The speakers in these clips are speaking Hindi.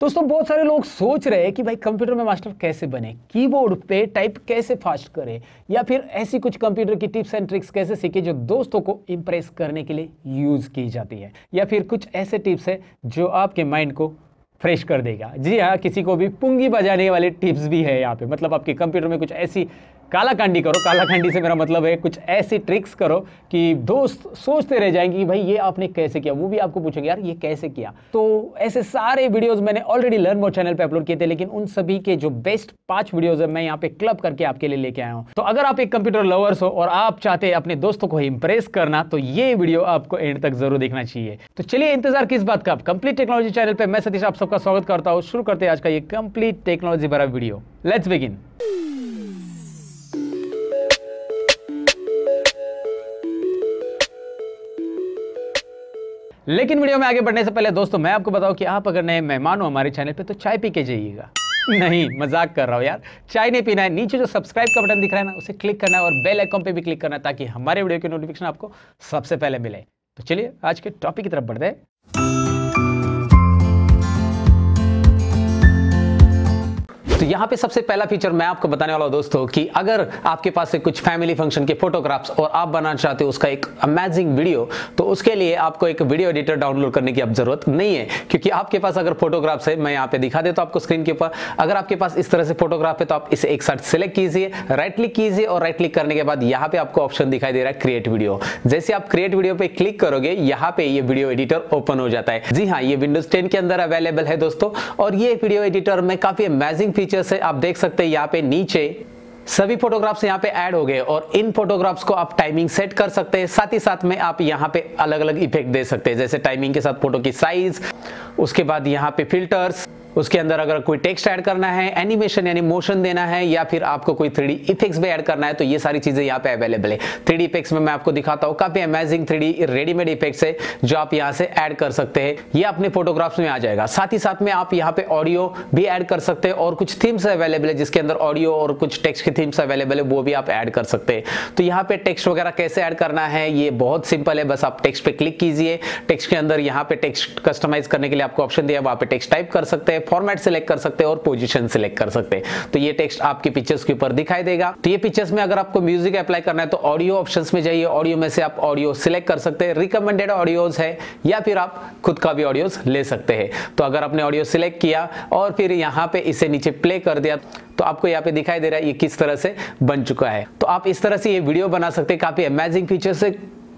दोस्तों बहुत सारे लोग सोच रहे हैं कि भाई कंप्यूटर में मास्टर कैसे बने कीबोर्ड पे टाइप कैसे फास्ट करें या फिर ऐसी कुछ कंप्यूटर की टिप्स एंड ट्रिक्स कैसे सीखे जो दोस्तों को इम्प्रेस करने के लिए यूज़ की जाती है या फिर कुछ ऐसे टिप्स है जो आपके माइंड को फ्रेश कर देगा जी हाँ किसी को भी पुंगी बजाने वाले टिप्स भी है यहाँ पे मतलब आपके कंप्यूटर में कुछ ऐसी कालाकांडी करो कालाकांडी से मेरा मतलब है कुछ ऐसी ट्रिक्स करो कि दोस्त सोचते रह जाएंगे कि भाई ये आपने कैसे किया वो भी आपको पूछेंगे यार ये कैसे किया तो ऐसे सारे वीडियोस मैंने ऑलरेडी लर्न मोर चैनल पे अपलोड किए थे लेकिन उन सभी के जो बेस्ट पांच वीडियोस है मैं यहाँ पे क्लब करके आपके लिए लेके आया हूँ तो अगर आप एक कंप्यूटर लवर्स हो और आप चाहते हैं अपने दोस्तों को इम्प्रेस करना तो ये वीडियो आपको एंड तक जरूर देखना चाहिए तो चलिए इंतजार किस बात का कंप्लीट टेक्नोलॉजी चैनल पर मैं सतीश आप सबका स्वागत करता हूँ शुरू करते हैं आज का ये कंप्लीट टेक्नोलॉजी भरा वीडियो लेट्स बिगिन लेकिन वीडियो में आगे बढ़ने से पहले दोस्तों मैं आपको बताऊं कि आप अगर नए मेहमान हो हमारे चैनल पे तो चाय पी के जाइएगा नहीं मजाक कर रहा हूँ यार चाय नहीं पीना है नीचे जो सब्सक्राइब का बटन दिख रहा है ना उसे क्लिक करना है और बेल आइकॉन पे भी क्लिक करना है ताकि हमारे वीडियो की नोटिफिकेशन आपको सबसे पहले मिले तो चलिए आज के टॉपिक की तरफ बढ़ते हैं तो यहाँ पे सबसे पहला फीचर मैं आपको बताने वाला हूँ दोस्तों कि अगर आपके पास से कुछ फैमिली फंक्शन के फोटोग्राफ्स और आप बनाना चाहते हो उसका एक अमेजिंग वीडियो तो उसके लिए आपको एक वीडियो एडिटर डाउनलोड करने की अब जरूरत नहीं है क्योंकि आपके पास अगर फोटोग्राफ्स है मैं यहाँ पे दिखा देता हूँ आपको स्क्रीन के ऊपर अगर आपके पास इस तरह से फोटोग्राफ है तो आप इसे एक साथ सिलेक्ट कीजिए राइट क्लिक कीजिए और राइट क्लिक करने के बाद यहाँ पे आपको ऑप्शन दिखाई दे रहा है क्रिएट वीडियो जैसे आप क्रिएट वीडियो पे क्लिक करोगे यहाँ पे ये वीडियो एडिटर ओपन हो जाता है जी हाँ ये विंडोज टेन के अंदर अवेलेबल है दोस्तों और ये वीडियो एडिटर में काफी अमेजिंग फीचर फीचर से आप देख सकते हैं यहाँ पे नीचे सभी फोटोग्राफ्स यहाँ पे ऐड हो गए और इन फोटोग्राफ्स को आप टाइमिंग सेट कर सकते हैं साथ ही साथ में आप यहाँ पे अलग अलग इफेक्ट दे सकते हैं जैसे टाइमिंग के साथ फोटो की साइज उसके बाद यहाँ पे फिल्टर्स उसके अंदर अगर कोई टेक्स्ट ऐड करना है एनिमेशन यानी मोशन देना है या फिर आपको कोई थ्री इफेक्ट्स भी ऐड करना है तो ये सारी चीज़ें यहाँ पे अवेलेबल है थ्री इफेक्ट्स में मैं आपको दिखाता हूँ काफ़ी अमेजिंग थ्री रेडीमेड इफेक्ट्स है जो आप यहाँ से ऐड कर सकते हैं ये अपने फोटोग्राफ्स में आ जाएगा साथ ही साथ में आप यहाँ पे ऑडियो भी ऐड कर सकते हैं और कुछ थीम्स अवेलेबल है जिसके अंदर ऑडियो और कुछ टेक्स्ट की थीम्स अवेलेबल है वो भी आप ऐड कर सकते हैं तो यहाँ पे टेक्स्ट वगैरह कैसे ऐड करना है ये बहुत सिंपल है बस आप टेक्स्ट पे क्लिक कीजिए टेक्स्ट के अंदर यहाँ पे टेक्स्ट कस्टमाइज करने के लिए आपको ऑप्शन दिया वहाँ पे टेक्स्ट टाइप कर सकते हैं फॉर्मेट सिलेक्ट कर सकते हैं और पोजिशन सिलेक्ट कर सकते हैं तो ये टेक्स्ट आपके पिक्चर्स के ऊपर दिखाई देगा तो ये पिक्चर्स में अगर आपको म्यूजिक अप्लाई करना है तो ऑडियो ऑप्शन में जाइए ऑडियो में से आप ऑडियो सिलेक्ट कर सकते हैं रिकमेंडेड ऑडियोज है या फिर आप खुद का भी ऑडियोज ले सकते हैं तो अगर आपने ऑडियो सिलेक्ट किया और फिर यहाँ पे इसे नीचे प्ले कर दिया तो आपको यहाँ पे दिखाई दे रहा है ये किस तरह से बन चुका है तो आप इस तरह से ये वीडियो बना सकते हैं काफी अमेजिंग फीचर्स है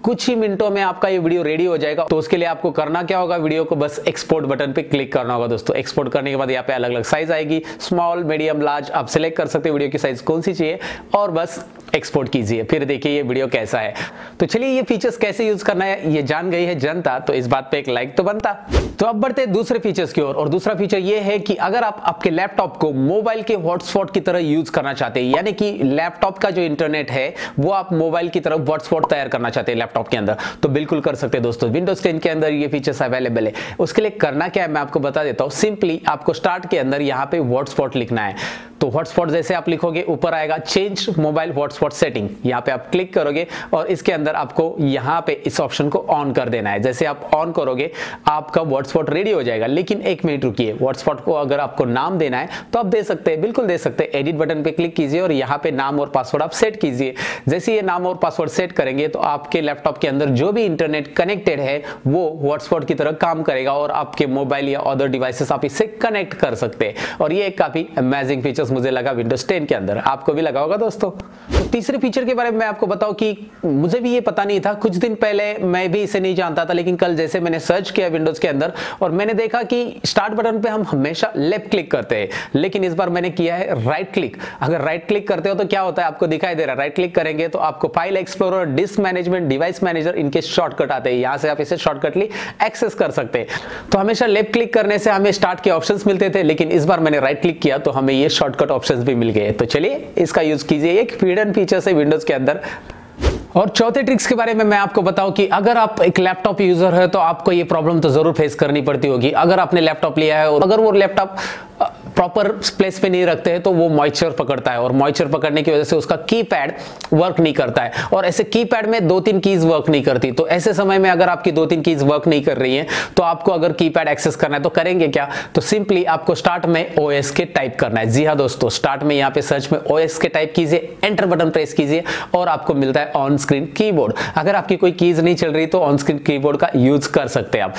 कुछ ही मिनटों में आपका ये वीडियो रेडी हो जाएगा तो उसके लिए आपको करना क्या होगा वीडियो को बस एक्सपोर्ट बटन पे क्लिक करना होगा दोस्तों एक्सपोर्ट करने के बाद यहाँ पे अलग अलग साइज आएगी स्मॉल मीडियम लार्ज आप सिलेक्ट कर सकते हैं वीडियो की साइज कौन सी चाहिए और बस एक्सपोर्ट कीजिए फिर देखिए ये वीडियो कैसा है तो चलिए ये फीचर्स कैसे यूज करना है ये जान गई है जनता तो इस बात पे एक लाइक तो बनता तो अब बढ़ते हैं दूसरे फीचर्स की ओर और, और दूसरा फीचर ये है कि अगर आप आपके लैपटॉप को मोबाइल के हॉटस्पॉट की तरह यूज करना चाहते हैं यानी कि लैपटॉप का जो इंटरनेट है वो आप मोबाइल की तरह हॉटस्पॉट तैयार करना चाहते हैं लैपटॉप के अंदर तो बिल्कुल कर सकते हैं दोस्तों विंडोज टेन के अंदर ये फीचर्स अवेलेबल है उसके लिए करना क्या है मैं आपको बता देता हूँ सिंपली आपको स्टार्ट के अंदर यहाँ पे वॉटस्पॉट लिखना है तो हॉटस्पॉट जैसे आप लिखोगे ऊपर आएगा चेंज मोबाइल हॉटस्पॉट सेटिंग यहाँ पे आप क्लिक करोगे और इसके अंदर आपको यहाँ पे इस ऑप्शन को ऑन कर देना है जैसे आप ऑन करोगे आपका हॉटस्पॉट रेडी हो जाएगा लेकिन एक मिनट रुकिए हॉटस्पॉट को अगर आपको नाम देना है तो आप दे सकते हैं बिल्कुल दे सकते हैं एडिट बटन पे क्लिक कीजिए और यहाँ पे नाम और पासवर्ड आप सेट कीजिए जैसे ये नाम और पासवर्ड सेट करेंगे तो आपके लैपटॉप लैपटॉप के अंदर जो भी इंटरनेट कनेक्टेड है वो हॉटस्पॉट की तरह काम करेगा और आपके मोबाइल या अदर डिवाइसेस आप इसे कनेक्ट कर सकते हैं और ये एक काफी अमेजिंग फीचर्स मुझे लगा विंडोज टेन के अंदर आपको भी लगा होगा दोस्तों तो तीसरे फीचर के बारे में आपको बताऊं कि मुझे भी ये पता नहीं था कुछ दिन पहले मैं भी इसे नहीं जानता था लेकिन कल जैसे मैंने सर्च किया विंडोज के अंदर और मैंने देखा कि स्टार्ट बटन पे हम हमेशा लेफ्ट क्लिक करते हैं लेकिन इस बार मैंने किया है राइट क्लिक अगर राइट क्लिक करते हो तो क्या होता है आपको दिखाई दे रहा है राइट क्लिक करेंगे तो आपको file explore disk management device device manager इनके शॉर्टकट आते हैं यहां से आप इसे शॉर्टकटली एक्सेस कर सकते हैं तो हमेशा लेफ्ट क्लिक करने से हमें स्टार्ट के ऑप्शंस मिलते थे लेकिन इस बार मैंने राइट क्लिक किया तो हमें ये शॉर्टकट ऑप्शंस भी मिल गए तो चलिए इसका यूज कीजिए एक हिडन फीचर से विंडोज के अंदर और चौथे ट्रिक्स के बारे में मैं आपको बताऊं कि अगर आप एक लैपटॉप यूजर है तो आपको ये प्रॉब्लम तो जरूर फेस करनी पड़ती होगी अगर आपने लैपटॉप लिया है और अगर वो लैपटॉप प्रॉपर प्लेस पे नहीं रखते हैं तो वो मॉइस्चर पकड़ता है और मॉइस्चर पकड़ने की वजह से उसका की पैड वर्क नहीं करता है और ऐसे की में दो तीन कीज वर्क नहीं करती तो ऐसे समय में अगर आपकी दो तीन कीज वर्क नहीं कर रही है तो आपको अगर की पैड एक्सेस करना है तो करेंगे क्या तो सिंपली आपको स्टार्ट में ओ एस के टाइप करना है जी हाँ दोस्तों स्टार्ट में यहाँ पे सर्च में ओ एस के टाइप कीजिए एंटर बटन प्रेस कीजिए और आपको मिलता है ऑन स्क्रीन कीबोर्ड अगर आपकी कोई कीज नहीं चल रही तो ऑन स्क्रीन कीबोर्ड का यूज कर सकते हैं आप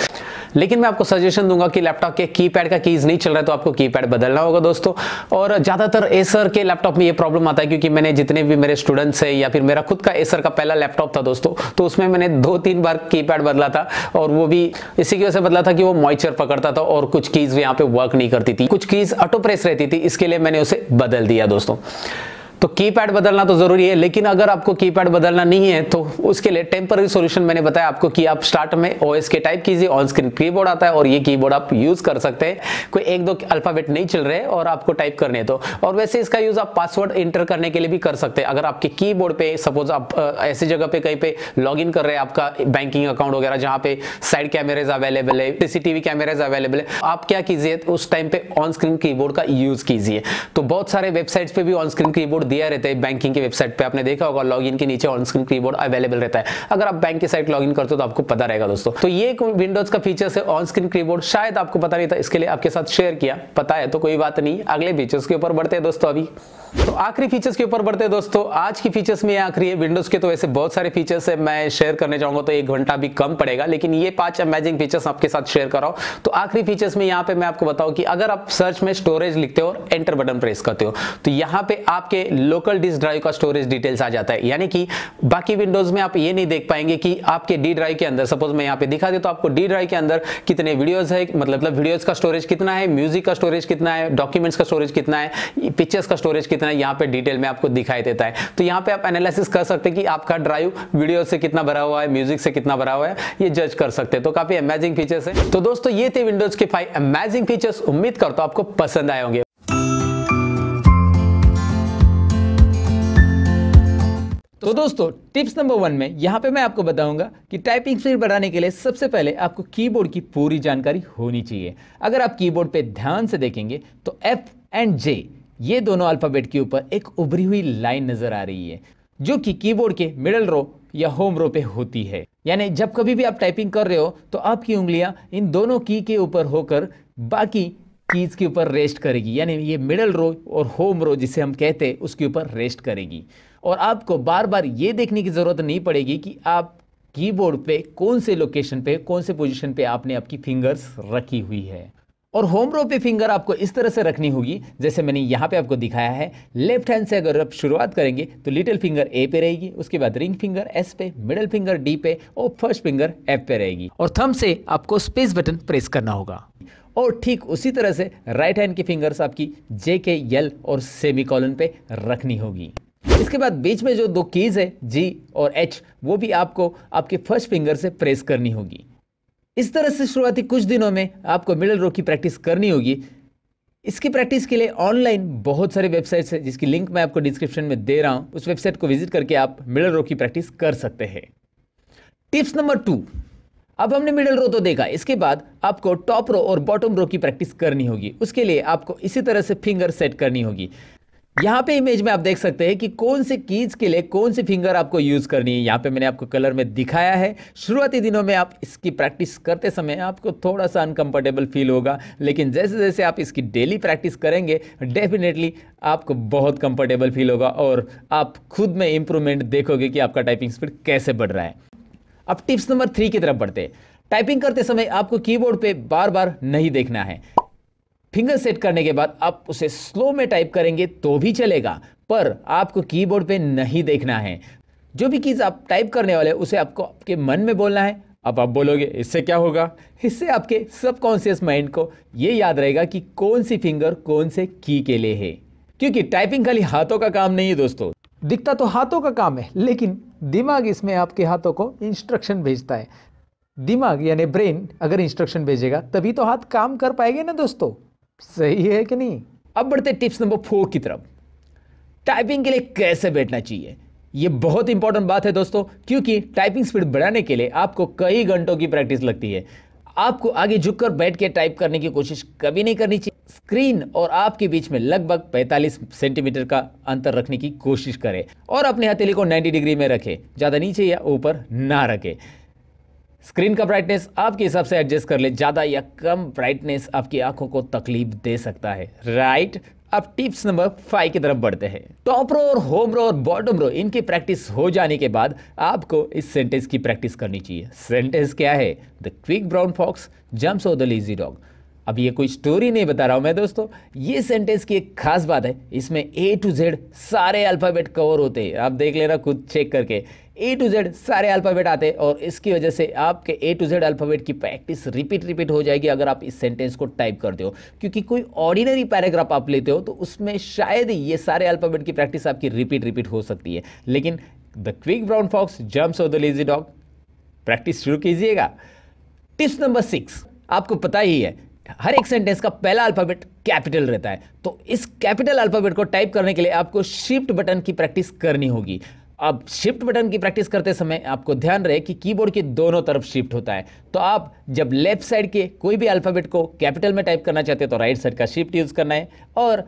लेकिन मैं आपको सजेशन दूंगा कि लैपटॉप के कीपैड का कीज नहीं चल रहा है तो आपको कीपैड बदलना होगा दोस्तों और ज़्यादातर एसर के लैपटॉप में ये प्रॉब्लम आता है क्योंकि मैंने जितने भी मेरे स्टूडेंट्स है या फिर मेरा खुद का एसर का पहला लैपटॉप था दोस्तों तो उसमें मैंने दो तीन बार कीपैड बदला था और वो भी इसी की वजह से बदला था कि वो मॉइचर पकड़ता था और कुछ कीज यहाँ पे वर्क नहीं करती थी कुछ कीज ऑटो प्रेस रहती थी इसके लिए मैंने उसे बदल दिया दोस्तों तो कीपैड बदलना तो जरूरी है लेकिन अगर आपको कीपैड बदलना नहीं है तो उसके लिए टेम्पररी सोल्यूशन मैंने बताया आपको कि आप स्टार्ट में ओएस के टाइप कीजिए ऑन स्क्रीन कीबोर्ड आता है और ये कीबोर्ड आप यूज कर सकते हैं कोई एक दो अल्फाबेट नहीं चल रहे और आपको टाइप करने तो और वैसे इसका यूज आप पासवर्ड इंटर करने के लिए भी कर सकते हैं अगर आपके की पे सपोज आप ऐसी जगह पे कहीं पे लॉग कर रहे हैं आपका बैंकिंग अकाउंट वगैरह जहां पे साइड कैमरेज अवेलेबल है सीसीटीवी कैमरेज अवेलेबल है आप क्या कीजिए उस टाइम पे ऑन स्क्रीन कीबोर्ड का यूज कीजिए तो बहुत सारे वेबसाइट्स पे भी ऑन स्क्रीन कीबोर्ड दिया रहता है बैंकिंग की वेबसाइट पे आपने देखा होगा लॉगिन के नीचे ऑन स्क्रीन कीबोर्ड अवेलेबल रहता है अगर आप बैंक की साइट लॉगिन करते हो तो आपको पता रहेगा दोस्तों तो ये विंडोज का फीचर है ऑन स्क्रीन कीबोर्ड शायद आपको पता नहीं था इसके लिए आपके साथ शेयर किया पता है तो कोई बात नहीं अगले फीचर्स के ऊपर बढ़ते हैं दोस्तों अभी तो आखिरी फीचर्स के ऊपर बढ़ते हैं दोस्तों आज की फीचर्स में आखिरी है विंडोज के तो ऐसे बहुत सारे फीचर्स है मैं शेयर करने जाऊंगा तो एक घंटा भी कम पड़ेगा लेकिन ये पांच अमेजिंग फीचर्स आपके साथ शेयर कर रहा हूं तो आखिरी फीचर्स में यहां पे मैं आपको बताऊं कि अगर आप सर्च में स्टोरेज लिखते हो और एंटर बटन प्रेस करते हो तो यहां पे आपके लोकल डिस्क ड्राइव का स्टोरेज डिटेल्स आ जाता है यानी कि बाकी विंडोज में आप ये नहीं देख पाएंगे कि आपके डी ड्राइव के अंदर सपोज मैं यहाँ पे दिखा देता तो आपको डी ड्राइव के अंदर कितने वीडियोज है मतलब वीडियोज का स्टोरेज कितना है म्यूजिक का स्टोरेज कितना है डॉक्यूमेंट्स का स्टोरेज कितना है पिक्चर्स का स्टोरेज कितना है यहाँ पे डिटेल में आपको दिखाई देता है तो यहाँ पे आप एनालिसिस कर सकते हैं कि आपका ड्राइव वीडियो से कितना भरा हुआ है म्यूजिक से कितना भरा हुआ है ये जज कर सकते हैं तो काफी अमेजिंग फीचर्स है तो दोस्तों ये थे विंडोज के फाइव अमेजिंग फीचर्स उम्मीद करता हूं आपको पसंद आए होंगे तो दोस्तों टिप्स नंबर वन में यहाँ पे मैं आपको बताऊंगा कि टाइपिंग स्पीड बढ़ाने के लिए सबसे पहले आपको कीबोर्ड की पूरी जानकारी होनी चाहिए अगर आप कीबोर्ड पे ध्यान से देखेंगे तो एफ एंड जे ये दोनों अल्फ़ाबेट के ऊपर एक उभरी हुई लाइन नज़र आ रही है जो कि कीबोर्ड के मिडल रो या होम रो पे होती है यानी जब कभी भी आप टाइपिंग कर रहे हो तो आपकी उंगलियां इन दोनों की के ऊपर होकर बाकी चीज़ के ऊपर रेस्ट करेगी यानी ये मिडल रो और होम रो जिसे हम कहते हैं उसके ऊपर रेस्ट करेगी और आपको बार बार ये देखने की ज़रूरत नहीं पड़ेगी कि आप कीबोर्ड पे कौन से लोकेशन पे कौन से पोजीशन पे आपने आपकी फिंगर्स रखी हुई है और होम रो पे फिंगर आपको इस तरह से रखनी होगी जैसे मैंने यहाँ पे आपको दिखाया है लेफ्ट हैंड से अगर आप शुरुआत करेंगे तो लिटिल फिंगर ए पे रहेगी उसके बाद रिंग फिंगर एस पे मिडल फिंगर डी पे और फर्स्ट फिंगर एफ पे रहेगी और थम से आपको स्पेस बटन प्रेस करना होगा और ठीक उसी तरह से राइट हैंड की फिंगर्स आपकी जे के यल और सेमी कॉलन पे रखनी होगी इसके बाद बीच में जो दो कीज़ है जी और एच वो भी आपको आपके फर्स्ट फिंगर से प्रेस करनी होगी इस तरह से शुरुआती कुछ दिनों में आपको मिडल रो की प्रैक्टिस करनी होगी इसकी प्रैक्टिस के लिए ऑनलाइन बहुत सारे वेबसाइट्स हैं जिसकी लिंक मैं आपको डिस्क्रिप्शन में दे रहा हूं उस वेबसाइट को विजिट करके आप मिडल रो की प्रैक्टिस कर सकते हैं टिप्स नंबर टू अब हमने मिडिल रो तो देखा इसके बाद आपको टॉप रो और बॉटम रो की प्रैक्टिस करनी होगी उसके लिए आपको इसी तरह से फिंगर सेट करनी होगी यहाँ पे इमेज में आप देख सकते हैं कि कौन से कीज के लिए कौन सी फिंगर आपको यूज़ करनी है यहाँ पे मैंने आपको कलर में दिखाया है शुरुआती दिनों में आप इसकी प्रैक्टिस करते समय आपको थोड़ा सा अनकंफर्टेबल फील होगा लेकिन जैसे जैसे आप इसकी डेली प्रैक्टिस करेंगे डेफिनेटली आपको बहुत कंफर्टेबल फील होगा और आप खुद में इम्प्रूवमेंट देखोगे कि आपका टाइपिंग स्पीड कैसे बढ़ रहा है अब टिप्स नंबर थ्री की तरफ बढ़ते टाइपिंग करते समय आपको कीबोर्ड पे बार बार नहीं देखना है फिंगर सेट करने के बाद आप उसे स्लो में टाइप करेंगे तो भी चलेगा पर आपको कीबोर्ड पे नहीं देखना है जो भी चीज़ आप टाइप करने वाले उसे आपको आपके मन में बोलना है अब आप बोलोगे इससे क्या होगा इससे आपके सबकॉन्सियस माइंड को ये याद रहेगा कि कौन सी फिंगर कौन से की के लिए है क्योंकि टाइपिंग खाली हाथों का काम नहीं है दोस्तों दिखता तो हाथों का काम है लेकिन दिमाग इसमें आपके हाथों को इंस्ट्रक्शन भेजता है दिमाग यानी ब्रेन अगर इंस्ट्रक्शन भेजेगा तभी तो हाथ काम कर पाएंगे ना दोस्तों सही है कि नहीं अब बढ़ते टिप्स नंबर फोर की तरफ टाइपिंग के लिए कैसे बैठना चाहिए ये बहुत इंपॉर्टेंट बात है दोस्तों क्योंकि टाइपिंग स्पीड बढ़ाने के लिए आपको कई घंटों की प्रैक्टिस लगती है आपको आगे झुककर बैठ के टाइप करने की कोशिश कभी नहीं करनी चाहिए स्क्रीन और आपके बीच में लगभग 45 सेंटीमीटर का अंतर रखने की कोशिश करें और अपने हथेली को 90 डिग्री में रखें ज़्यादा नीचे या ऊपर ना रखें स्क्रीन का ब्राइटनेस आपके हिसाब से एडजस्ट कर ले ज़्यादा या कम ब्राइटनेस आपकी आंखों को तकलीफ दे सकता है राइट अब टिप्स नंबर फाइव की तरफ बढ़ते हैं टॉप रो और होम रो और बॉटम रो इनकी प्रैक्टिस हो जाने के बाद आपको इस सेंटेंस की प्रैक्टिस करनी चाहिए सेंटेंस क्या है the quick brown fox jumps off the lazy dog अब ये कोई स्टोरी नहीं बता रहा हूं मैं दोस्तों ये सेंटेंस की एक खास बात है इसमें ए टू जेड सारे अल्फ़ाबेट कवर होते हैं आप देख लेना खुद चेक करके ए टू जेड सारे अल्फ़ाबेट आते हैं और इसकी वजह से आपके ए टू जेड अल्फ़ाबेट की प्रैक्टिस रिपीट रिपीट हो जाएगी अगर आप इस सेंटेंस को टाइप करते हो क्योंकि कोई ऑर्डिनरी पैराग्राफ आप लेते हो तो उसमें शायद ये सारे अल्फ़ाबेट की प्रैक्टिस आपकी रिपीट रिपीट हो सकती है लेकिन the quick brown fox jumps off the lazy dog practice शुरू कीजिएगा टिप्स नंबर सिक्स आपको पता ही है हर एक सेंटेंस का पहला अल्फ़ाबेट कैपिटल रहता है तो इस कैपिटल अल्फ़ाबेट को टाइप करने के लिए आपको शिफ्ट बटन की प्रैक्टिस करनी होगी अब शिफ्ट बटन की प्रैक्टिस करते समय आपको ध्यान रहे कि कीबोर्ड के दोनों तरफ शिफ्ट होता है तो आप जब लेफ्ट साइड के कोई भी अल्फ़ाबेट को कैपिटल में टाइप करना चाहते हैं तो राइट साइड का शिफ्ट यूज़ करना है और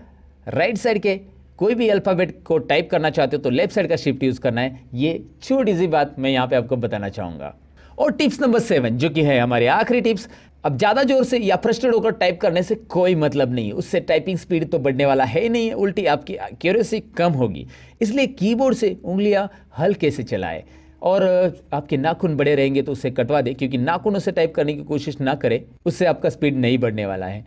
राइट साइड के कोई भी अल्फ़ाबेट को टाइप करना चाहते हो तो लेफ्ट साइड का शिफ्ट यूज़ करना है ये छोटी सी बात मैं यहाँ पे आपको बताना चाहूँगा और टिप्स नंबर सेवन जो कि है हमारे आखिरी टिप्स अब ज़्यादा जोर से या फ्रस्ट्रेट होकर टाइप करने से कोई मतलब नहीं है उससे टाइपिंग स्पीड तो बढ़ने वाला है ही नहीं है उल्टी आपकी एक्यूरेसी कम होगी इसलिए कीबोर्ड से उंगलियां हल्के से चलाएं और आपके नाखून बड़े रहेंगे तो उसे कटवा दे क्योंकि नाखूनों से टाइप करने की कोशिश ना करें उससे आपका स्पीड नहीं बढ़ने वाला है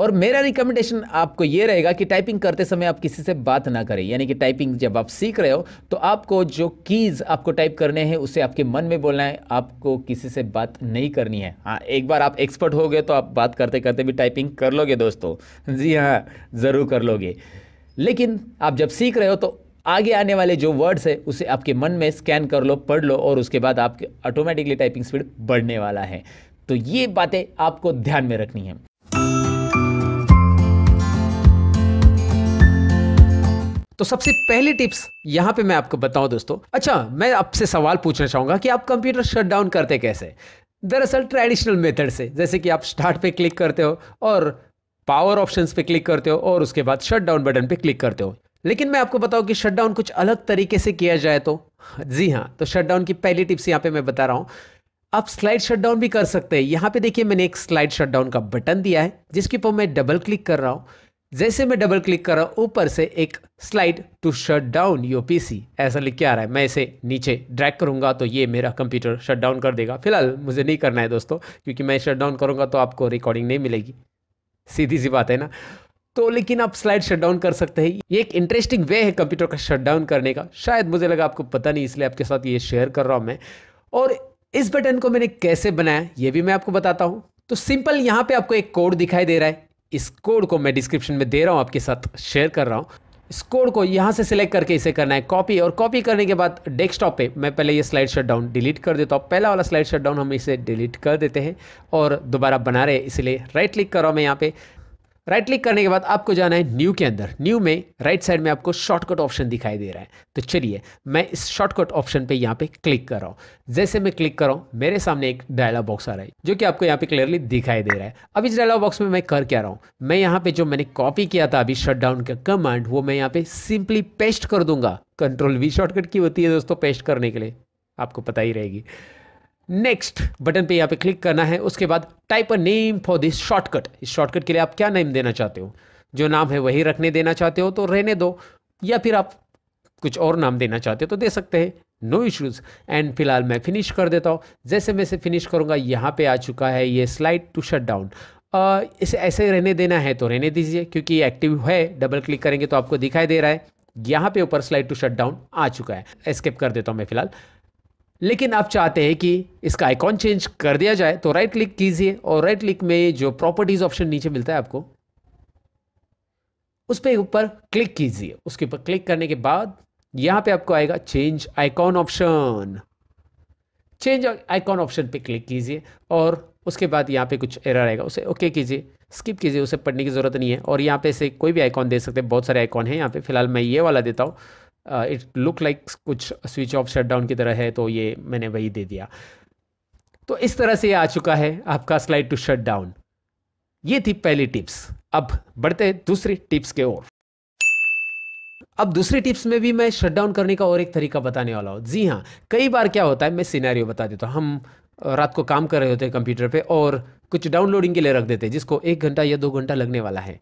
और मेरा रिकमेंडेशन आपको ये रहेगा कि टाइपिंग करते समय आप किसी से बात ना करें यानी कि टाइपिंग जब आप सीख रहे हो तो आपको जो कीज़ आपको टाइप करने हैं उसे आपके मन में बोलना है आपको किसी से बात नहीं करनी है हाँ एक बार आप एक्सपर्ट हो गए तो आप बात करते करते भी टाइपिंग कर लोगे दोस्तों जी हाँ ज़रूर कर लोगे लेकिन आप जब सीख रहे हो तो आगे आने वाले जो वर्ड्स है उसे आपके मन में स्कैन कर लो पढ़ लो और उसके बाद आपके ऑटोमेटिकली टाइपिंग स्पीड बढ़ने वाला है तो ये बातें आपको ध्यान में रखनी है तो सबसे पहली टिप्स यहां पे मैं आपको बताऊं दोस्तों अच्छा मैं आपसे सवाल पूछना चाहूंगा कि आप कंप्यूटर शट डाउन करते कैसे दरअसल ट्रेडिशनल मेथड से जैसे कि आप स्टार्ट पे क्लिक करते हो और पावर ऑप्शंस पे क्लिक करते हो और उसके बाद शट डाउन बटन पे क्लिक करते हो लेकिन मैं आपको बताऊं कि शट डाउन कुछ अलग तरीके से किया जाए तो जी हाँ तो शट डाउन की पहली टिप्स यहाँ पे मैं बता रहा हूँ आप स्लाइड शटडाउन भी कर सकते हैं यहाँ पे देखिए मैंने एक स्लाइड शटडाउन का बटन दिया है जिसके ऊपर मैं डबल क्लिक कर रहा हूँ जैसे मैं डबल क्लिक कर रहा हूँ ऊपर से एक slide to shut down your PC ऐसा लिख के आ रहा है मैं इसे नीचे ड्रैग करूंगा तो ये मेरा कंप्यूटर शट डाउन कर देगा फिलहाल मुझे नहीं करना है दोस्तों क्योंकि मैं शट डाउन करूंगा तो आपको रिकॉर्डिंग नहीं मिलेगी सीधी सी बात है ना तो लेकिन आप स्लाइड शट डाउन कर सकते हैं ये एक इंटरेस्टिंग वे है कंप्यूटर का शट डाउन करने का शायद मुझे लगा आपको पता नहीं इसलिए आपके साथ ये शेयर कर रहा हूँ मैं और इस बटन को मैंने कैसे बनाया ये भी मैं आपको बताता हूँ तो सिंपल यहाँ पे आपको एक कोड दिखाई दे रहा है इस कोड को मैं डिस्क्रिप्शन में दे रहा हूँ आपके साथ शेयर कर रहा हूँ इस कोड को यहाँ से सिलेक्ट करके इसे करना है कॉपी और कॉपी करने के बाद डेस्कटॉप पे मैं पहले ये स्लाइड शट डाउन डिलीट कर देता हूँ पहला वाला स्लाइड शट डाउन हम इसे डिलीट कर देते हैं और दोबारा बना रहे इसलिए राइट क्लिक कर रहा हूँ मैं यहाँ पे राइट क्लिक करने के बाद आपको जाना है न्यू के अंदर न्यू में राइट साइड में आपको शॉर्टकट ऑप्शन दिखाई दे रहा है तो चलिए मैं इस शॉर्टकट ऑप्शन पे यहाँ पे क्लिक कर रहा हूँ जैसे मैं क्लिक कर रहा हूँ मेरे सामने एक डायलॉग बॉक्स आ रहा है जो कि आपको यहाँ पे क्लियरली दिखाई दे रहा है अब इस डायलॉग बॉक्स में मैं कर क्या रहा हूँ मैं यहाँ पे जो मैंने कॉपी किया था अभी डाउन का कमांड वो मैं यहाँ पे सिंपली पेस्ट कर दूंगा कंट्रोल वी शॉर्टकट की होती है दोस्तों पेस्ट करने के लिए आपको पता ही रहेगी नेक्स्ट बटन पे यहाँ पे क्लिक करना है उसके बाद type a name for this shortcut इस शॉर्टकट के लिए आप क्या नेम देना चाहते हो जो नाम है वही रखने देना चाहते हो तो रहने दो या फिर आप कुछ और नाम देना चाहते हो तो दे सकते हैं नो इश्यूज़ एंड फिलहाल मैं फिनिश कर देता हूँ जैसे मैं इसे फिनिश करूँगा यहाँ पे आ चुका है ये स्लाइड टू शट डाउन इसे ऐसे रहने देना है तो रहने दीजिए क्योंकि एक्टिव है डबल क्लिक करेंगे तो आपको दिखाई दे रहा है यहाँ पे ऊपर स्लाइड टू शट डाउन आ चुका है एस्केप कर देता हूँ मैं फिलहाल लेकिन आप चाहते हैं कि इसका आइकॉन चेंज कर दिया जाए तो राइट क्लिक कीजिए और राइट क्लिक में जो प्रॉपर्टीज़ ऑप्शन नीचे मिलता है आपको उस पर ऊपर क्लिक कीजिए उसके ऊपर क्लिक करने के बाद यहां पे आपको आएगा change icon option change icon option पे क्लिक कीजिए और उसके बाद यहाँ पे कुछ एरर आएगा उसे ओके कीजिए स्किप कीजिए उसे पढ़ने की ज़रूरत नहीं है और यहाँ पे से कोई भी आइकॉन दे सकते हैं बहुत सारे आइकॉन हैं यहाँ पे फिलहाल मैं ये वाला देता हूँ इट लुक लाइक कुछ स्विच ऑफ शटडाउन की तरह है तो ये मैंने वही दे दिया तो इस तरह से आ चुका है आपका स्लाइड टू शट डाउन ये थी पहली टिप्स अब बढ़ते हैं दूसरी टिप्स के ओर अब दूसरी टिप्स में भी मैं शटडाउन करने का और एक तरीका बताने वाला हूँ जी हाँ कई बार क्या होता है मैं सिनेरियो बता देता हूँ हम रात को काम कर रहे होते हैं कंप्यूटर पे और कुछ डाउनलोडिंग के लिए रख देते हैं जिसको एक घंटा या दो घंटा लगने वाला है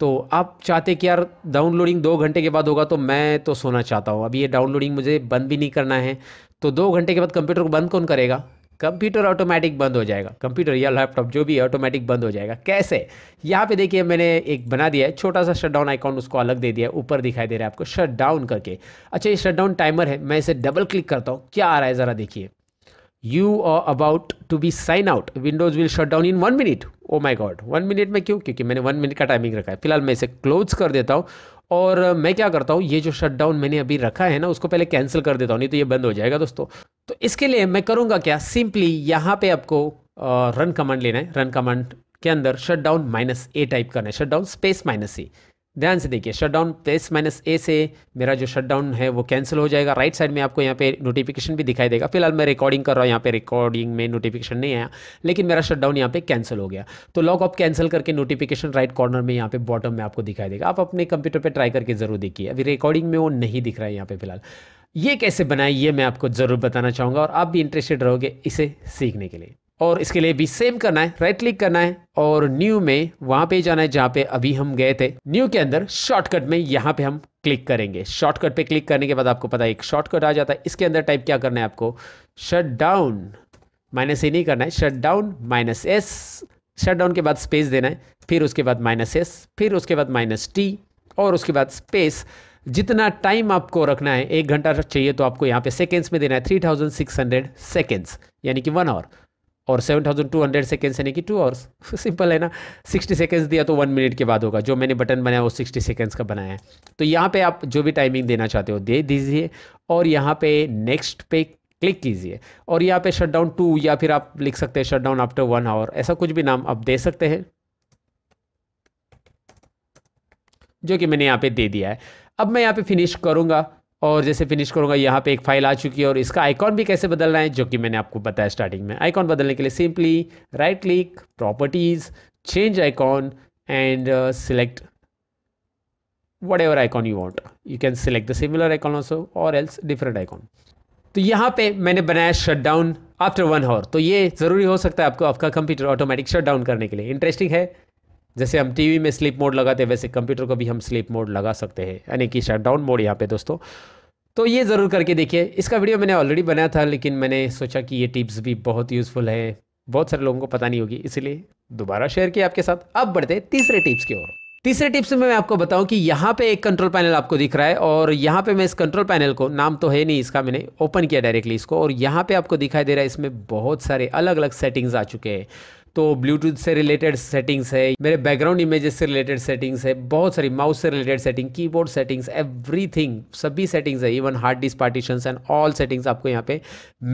तो आप चाहते कि यार डाउनलोडिंग दो घंटे के बाद होगा तो मैं तो सोना चाहता हूँ अभी ये डाउनलोडिंग मुझे बंद भी नहीं करना है तो दो घंटे के बाद कंप्यूटर को बंद कौन करेगा कंप्यूटर ऑटोमेटिक बंद हो जाएगा कंप्यूटर या लैपटॉप जो भी है ऑटोमेटिक बंद हो जाएगा कैसे यहाँ पे देखिए मैंने एक बना दिया है छोटा सा शट डाउन आइकॉन उसको अलग दे दिया ऊपर दिखाई दे रहा है आपको शट डाउन करके अच्छा ये शट डाउन टाइमर है मैं इसे डबल क्लिक करता हूँ क्या आ रहा है ज़रा देखिए you about to be sign out Windows will shut down in one minute oh my God one minute में क्यों क्योंकि मैंने वन मिनट का टाइमिंग रखा है फिलहाल मैं इसे क्लोज कर देता हूँ और मैं क्या करता हूँ ये जो शट डाउन मैंने अभी रखा है ना उसको पहले कैंसिल कर देता हूँ नहीं तो ये बंद हो जाएगा दोस्तों तो इसके लिए मैं करूँगा क्या सिंपली यहाँ पे आपको रन कमांड लेना है रन कमांड के अंदर shut down minus A type करना है shut down space minus A ध्यान से देखिए शटडाउन प्लेस माइनस ए से मेरा जो शटडाउन है वो कैंसिल हो जाएगा राइट साइड में आपको यहाँ पे नोटिफिकेशन भी दिखाई देगा फिलहाल मैं रिकॉर्डिंग कर रहा हूँ यहाँ पे रिकॉर्डिंग में नोटिफिकेशन नहीं आया लेकिन मेरा शटडाउन यहाँ पे कैंसिल हो गया तो लॉग ऑफ कैंसिल करके नोटिफिकेशन राइट कॉर्नर में यहाँ पे बॉटम में आपको दिखाई देगा आप अपने कंप्यूटर पर ट्राई करके जरूर देखिए अभी रिकॉर्डिंग में वो नहीं दिख रहा है यहाँ पे फिलहाल ये कैसे बनाए ये मैं आपको ज़रूर बताना चाहूँगा और आप भी इंटरेस्टेड रहोगे इसे सीखने के लिए और इसके लिए भी सेम करना है राइट क्लिक करना है और न्यू में वहां पे जाना है जहां पे अभी हम गए थे न्यू के अंदर शॉर्टकट में यहां पे हम क्लिक करेंगे शॉर्टकट पे क्लिक करने के बाद आपको पता है एक शॉर्टकट आ जाता है इसके अंदर टाइप क्या करना है आपको शट डाउन माइनस ए नहीं करना है shut down minus S shut down के बाद स्पेस देना है फिर उसके बाद माइनस एस फिर उसके बाद माइनस टी और उसके बाद स्पेस जितना टाइम आपको रखना है एक घंटा चाहिए तो आपको यहाँ पे सेकेंड्स में देना है three thousand six hundred seconds यानी कि वन आवर और 7200 सेकेंड्स यानी कि टू आवर्स सिंपल है ना 60 सेकेंड्स दिया तो वन मिनट के बाद होगा जो मैंने बटन बनाया वो 60 सेकेंड्स का बनाया है तो यहाँ पे आप जो भी टाइमिंग देना चाहते हो दे दीजिए और यहाँ पे नेक्स्ट पे क्लिक कीजिए और यहाँ पे शट डाउन टू या फिर आप लिख सकते हैं shut down after one hour ऐसा कुछ भी नाम आप दे सकते हैं जो कि मैंने यहाँ पे दे दिया है अब मैं यहाँ पे फिनिश करूँगा और जैसे फिनिश करूँगा यहाँ पे एक फाइल आ चुकी है और इसका आइकॉन भी कैसे बदलना है जो कि मैंने आपको बताया स्टार्टिंग में आइकॉन बदलने के लिए simply right click properties change icon and select ever icon you want you can select the similar icon also और एल्स डिफरेंट आइकॉन तो यहाँ पे मैंने बनाया shut down after one hour तो ये ज़रूरी हो सकता है आपको आपका कंप्यूटर ऑटोमेटिक शट डाउन करने के लिए इंटरेस्टिंग है जैसे हम टीवी में स्लीप मोड लगाते हैं वैसे कंप्यूटर को भी हम स्लीप मोड लगा सकते हैं यानी कि शटडाउन मोड यहाँ पे दोस्तों तो ये ज़रूर करके देखिए इसका वीडियो मैंने ऑलरेडी बनाया था लेकिन मैंने सोचा कि ये टिप्स भी बहुत यूज़फुल है बहुत सारे लोगों को पता नहीं होगी इसलिए दोबारा शेयर किया आपके साथ अब बढ़ते तीसरे टिप्स की ओर तीसरे टिप्स में मैं आपको बताऊं कि यहाँ पे एक कंट्रोल पैनल आपको दिख रहा है और यहाँ पे मैं इस कंट्रोल पैनल को नाम तो है नहीं इसका मैंने ओपन किया डायरेक्टली इसको और यहाँ पे आपको दिखाई दे रहा है इसमें बहुत सारे अलग अलग सेटिंग्स आ चुके हैं तो ब्लूटूथ से रिलेटेड सेटिंग्स है मेरे बैकग्राउंड इमेजेस से रिलेटेड सेटिंग्स है बहुत सारी माउस से related setting keyboard settings everything सभी सेटिंग्स है even hard disk partition and all settings आपको यहाँ पे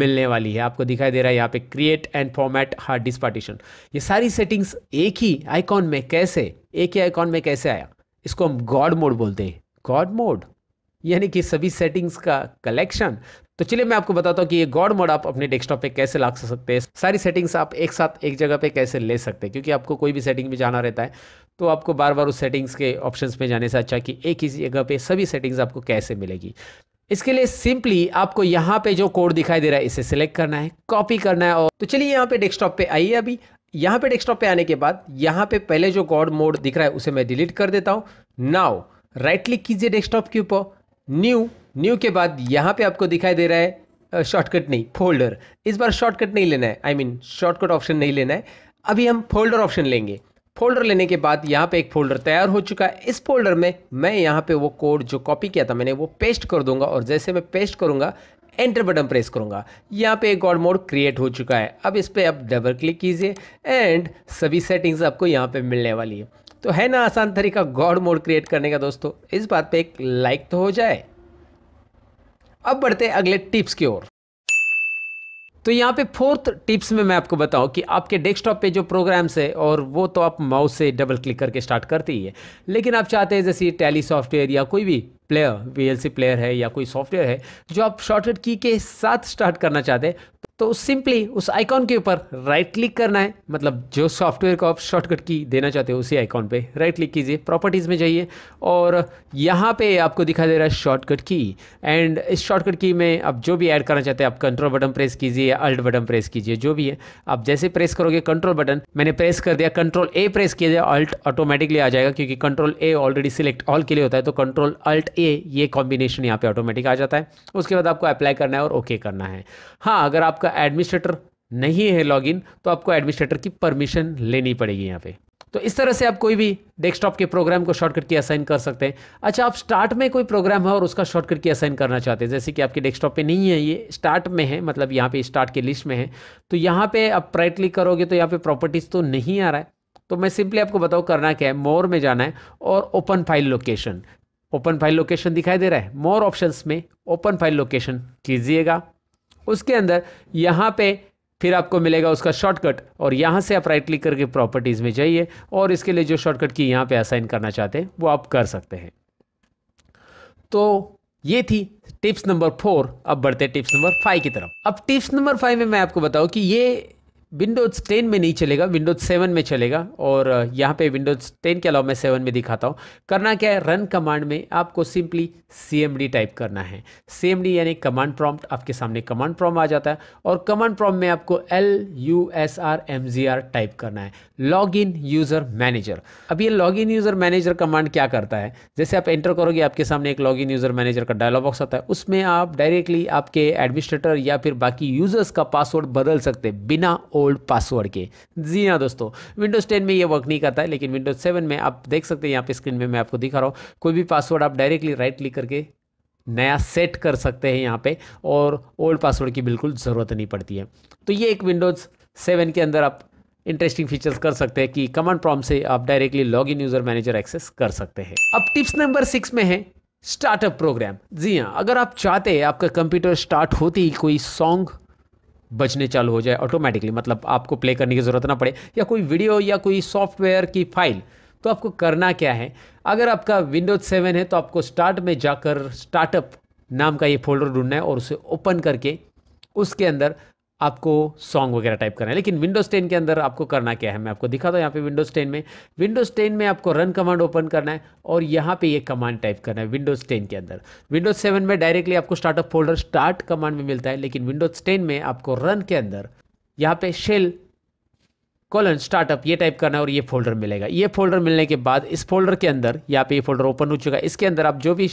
मिलने वाली है आपको दिखाई दे रहा है यहाँ पे create and format hard disk partition ये सारी सेटिंग्स एक ही आइकॉन में कैसे एक ही आइकॉन में कैसे आया इसको हम गॉड मोड बोलते हैं गॉड मोड यानी कि सभी सेटिंग्स का कलेक्शन तो चलिए मैं आपको बताता हूँ कि ये गॉड मोड आप अपने डेस्कटॉप पे कैसे ला सकते हैं सारी सेटिंग्स आप एक साथ एक जगह पे कैसे ले सकते हैं क्योंकि आपको कोई भी सेटिंग में जाना रहता है तो आपको बार बार उस सेटिंग्स के ऑप्शंस में जाने से अच्छा कि एक ही जगह पे सभी सेटिंग्स आपको कैसे मिलेगी इसके लिए सिंपली आपको यहाँ पे जो कोड दिखाई दे रहा है इसे सिलेक्ट करना है कॉपी करना है और तो चलिए यहाँ पे डेस्कटॉप पे आइए अभी यहाँ पे डेस्कटॉप पे आने के बाद यहाँ पे पहले जो गॉड मोड दिख रहा है उसे मैं डिलीट कर देता हूँ नाउ राइट क्लिक कीजिए डेस्कटॉप के ऊपर न्यू न्यू के बाद यहाँ पे आपको दिखाई दे रहा है शॉर्टकट नहीं फोल्डर इस बार शॉर्टकट नहीं लेना है आई मीन शॉर्टकट ऑप्शन नहीं लेना है अभी हम फोल्डर ऑप्शन लेंगे फोल्डर लेने के बाद यहाँ पे एक फोल्डर तैयार हो चुका है इस फोल्डर में मैं यहाँ पे वो कोड जो कॉपी किया था मैंने वो पेस्ट कर दूंगा और जैसे मैं पेस्ट करूँगा एंटर बटन प्रेस करूँगा यहाँ पे एक और मोड क्रिएट हो चुका है अब इस पर आप डबल क्लिक कीजिए एंड सभी सेटिंग्स आपको यहाँ पे मिलने वाली है तो है ना आसान तरीका गॉड मोड क्रिएट करने का दोस्तों इस बात पे एक लाइक तो हो जाए अब बढ़ते हैं अगले टिप्स की ओर तो यहाँ पे फोर्थ टिप्स में मैं आपको बताऊँ कि आपके डेस्कटॉप पे जो प्रोग्राम्स है और वो तो आप माउस से डबल क्लिक करके स्टार्ट करते ही है लेकिन आप चाहते हैं जैसे टैली सॉफ्टवेयर या कोई भी प्लेयर वीएलसी प्लेयर है या कोई सॉफ्टवेयर है जो आप शॉर्टकट की के साथ स्टार्ट करना चाहते हैं तो सिंपली उस आइकॉन के ऊपर राइट क्लिक करना है मतलब जो सॉफ्टवेयर को आप शॉर्टकट की देना चाहते हो उसी आइकॉन पे राइट क्लिक कीजिए प्रॉपर्टीज़ में जाइए और यहाँ पे आपको दिखा दे रहा है शॉर्टकट की एंड इस शॉर्टकट की में आप जो भी ऐड करना चाहते हैं आप कंट्रोल बटन प्रेस कीजिए या अल्ट बटन प्रेस कीजिए जो भी है आप जैसे प्रेस करोगे कंट्रोल बटन मैंने प्रेस कर दिया कंट्रोल ए प्रेस किया जाए अल्ट ऑटोमेटिकली आ जाएगा क्योंकि control A already select all के लिए होता है तो कंट्रोल अल्ट ए ये कॉम्बिनेशन यहाँ पे ऑटोमेटिक आ जाता है उसके बाद आपको अप्लाई करना है और ओके okay करना है हाँ अगर आपका एडमिनिस्ट्रेटर नहीं है लॉगिन तो आपको एडमिनिस्ट्रेटर की परमिशन लेनी पड़ेगी यहाँ पे तो इस तरह से आप कोई भी डेस्कटॉप के प्रोग्राम को शॉर्टकट की असाइन कर सकते हैं अच्छा आप स्टार्ट में कोई प्रोग्राम है और उसका शॉर्टकट की असाइन करना चाहते हैं जैसे कि आपके डेस्कटॉप पे नहीं है ये स्टार्ट में है मतलब यहाँ पे स्टार्ट के लिस्ट में है तो यहाँ पे आप प्राइट क्लिक करोगे तो यहाँ पे प्रॉपर्टीज़ तो नहीं आ रहा है तो मैं सिंपली आपको बताऊँ करना क्या है मोर में जाना है और open file location open file location दिखाई दे रहा है मोर ऑप्शंस में ओपन फाइल लोकेशन कीजिएगा उसके अंदर यहाँ पे फिर आपको मिलेगा उसका शॉर्टकट और यहाँ से आप राइट क्लिक करके प्रॉपर्टीज़ में जाइए और इसके लिए जो शॉर्टकट की यहाँ पे असाइन करना चाहते हैं वो आप कर सकते हैं तो ये थी टिप्स नंबर फोर अब बढ़ते टिप्स नंबर फाइव की तरफ अब टिप्स नंबर फाइव में मैं आपको बताऊँ कि ये विंडोज़ 10 में नहीं चलेगा विंडोज़ 7 में चलेगा और यहाँ पे विंडोज़ 10 के अलावा मैं 7 में दिखाता हूँ करना क्या है रन कमांड में आपको सिंपली cmd टाइप करना है cmd यानी कमांड प्रॉम्प्ट आपके सामने कमांड प्रॉम्प्ट आ जाता है और कमांड प्रॉम्प्ट में आपको L U S R M G R type करना है लॉग इन यूज़र मैनेजर अब ये log in user manager command क्या करता है जैसे आप एंटर करोगे आपके सामने एक लॉग इन यूज़र मैनेजर का डायलॉग बॉक्स आता है उसमें आप डायरेक्टली आपके एडमिनिस्ट्रेटर या फिर बाकी यूज़र्स का पासवर्ड बदल सकते बिना ओ ओल्ड पासवर्ड के जी हाँ दोस्तों विंडोज़ टेन में ये वर्क नहीं करता है लेकिन विंडोज़ सेवन में आप देख सकते हैं यहाँ पे स्क्रीन में मैं आपको दिखा रहा हूँ कोई भी पासवर्ड आप डायरेक्टली राइट क्लिक करके नया सेट कर सकते हैं यहाँ पे और ओल्ड पासवर्ड की बिल्कुल ज़रूरत नहीं पड़ती है तो ये एक विंडोज़ सेवन के अंदर आप इंटरेस्टिंग फीचर्स कर सकते हैं कि कमांड प्रॉम से आप directly log in user manager access कर सकते हैं अब टिप्स नंबर सिक्स में है स्टार्टअप प्रोग्राम जी हाँ अगर आप चाहते हैं आपका कंप्यूटर स्टार्ट होते ही कोई सॉन्ग बजने चालू हो जाए ऑटोमेटिकली मतलब आपको प्ले करने की ज़रूरत ना पड़े या कोई वीडियो या कोई सॉफ्टवेयर की फाइल तो आपको करना क्या है अगर आपका विंडोज सेवन है तो आपको स्टार्ट में जाकर स्टार्टअप नाम का ये फोल्डर ढूंढना है और उसे ओपन करके उसके अंदर आपको सॉन्ग वगैरह टाइप करना है लेकिन विंडोज़ टेन के अंदर आपको करना क्या है मैं आपको दिखा दो यहाँ पे विंडोज़ टेन में विंडोज़ टेन में आपको रन कमांड ओपन करना है और यहाँ पे ये कमांड टाइप करना है विंडोज़ टेन के अंदर विंडोज़ सेवन में डायरेक्टली आपको स्टार्टअप फोल्डर स्टार्ट कमांड में मिलता है लेकिन विंडोज़ टेन में आपको रन के अंदर यहाँ पे शेल कॉलन स्टार्टअप ये टाइप करना है और ये फोल्डर मिलेगा ये फोल्डर मिलने के बाद इस फोल्डर के अंदर यहाँ पे ये फोल्डर ओपन हो चुका है इसके अंदर आप जो भी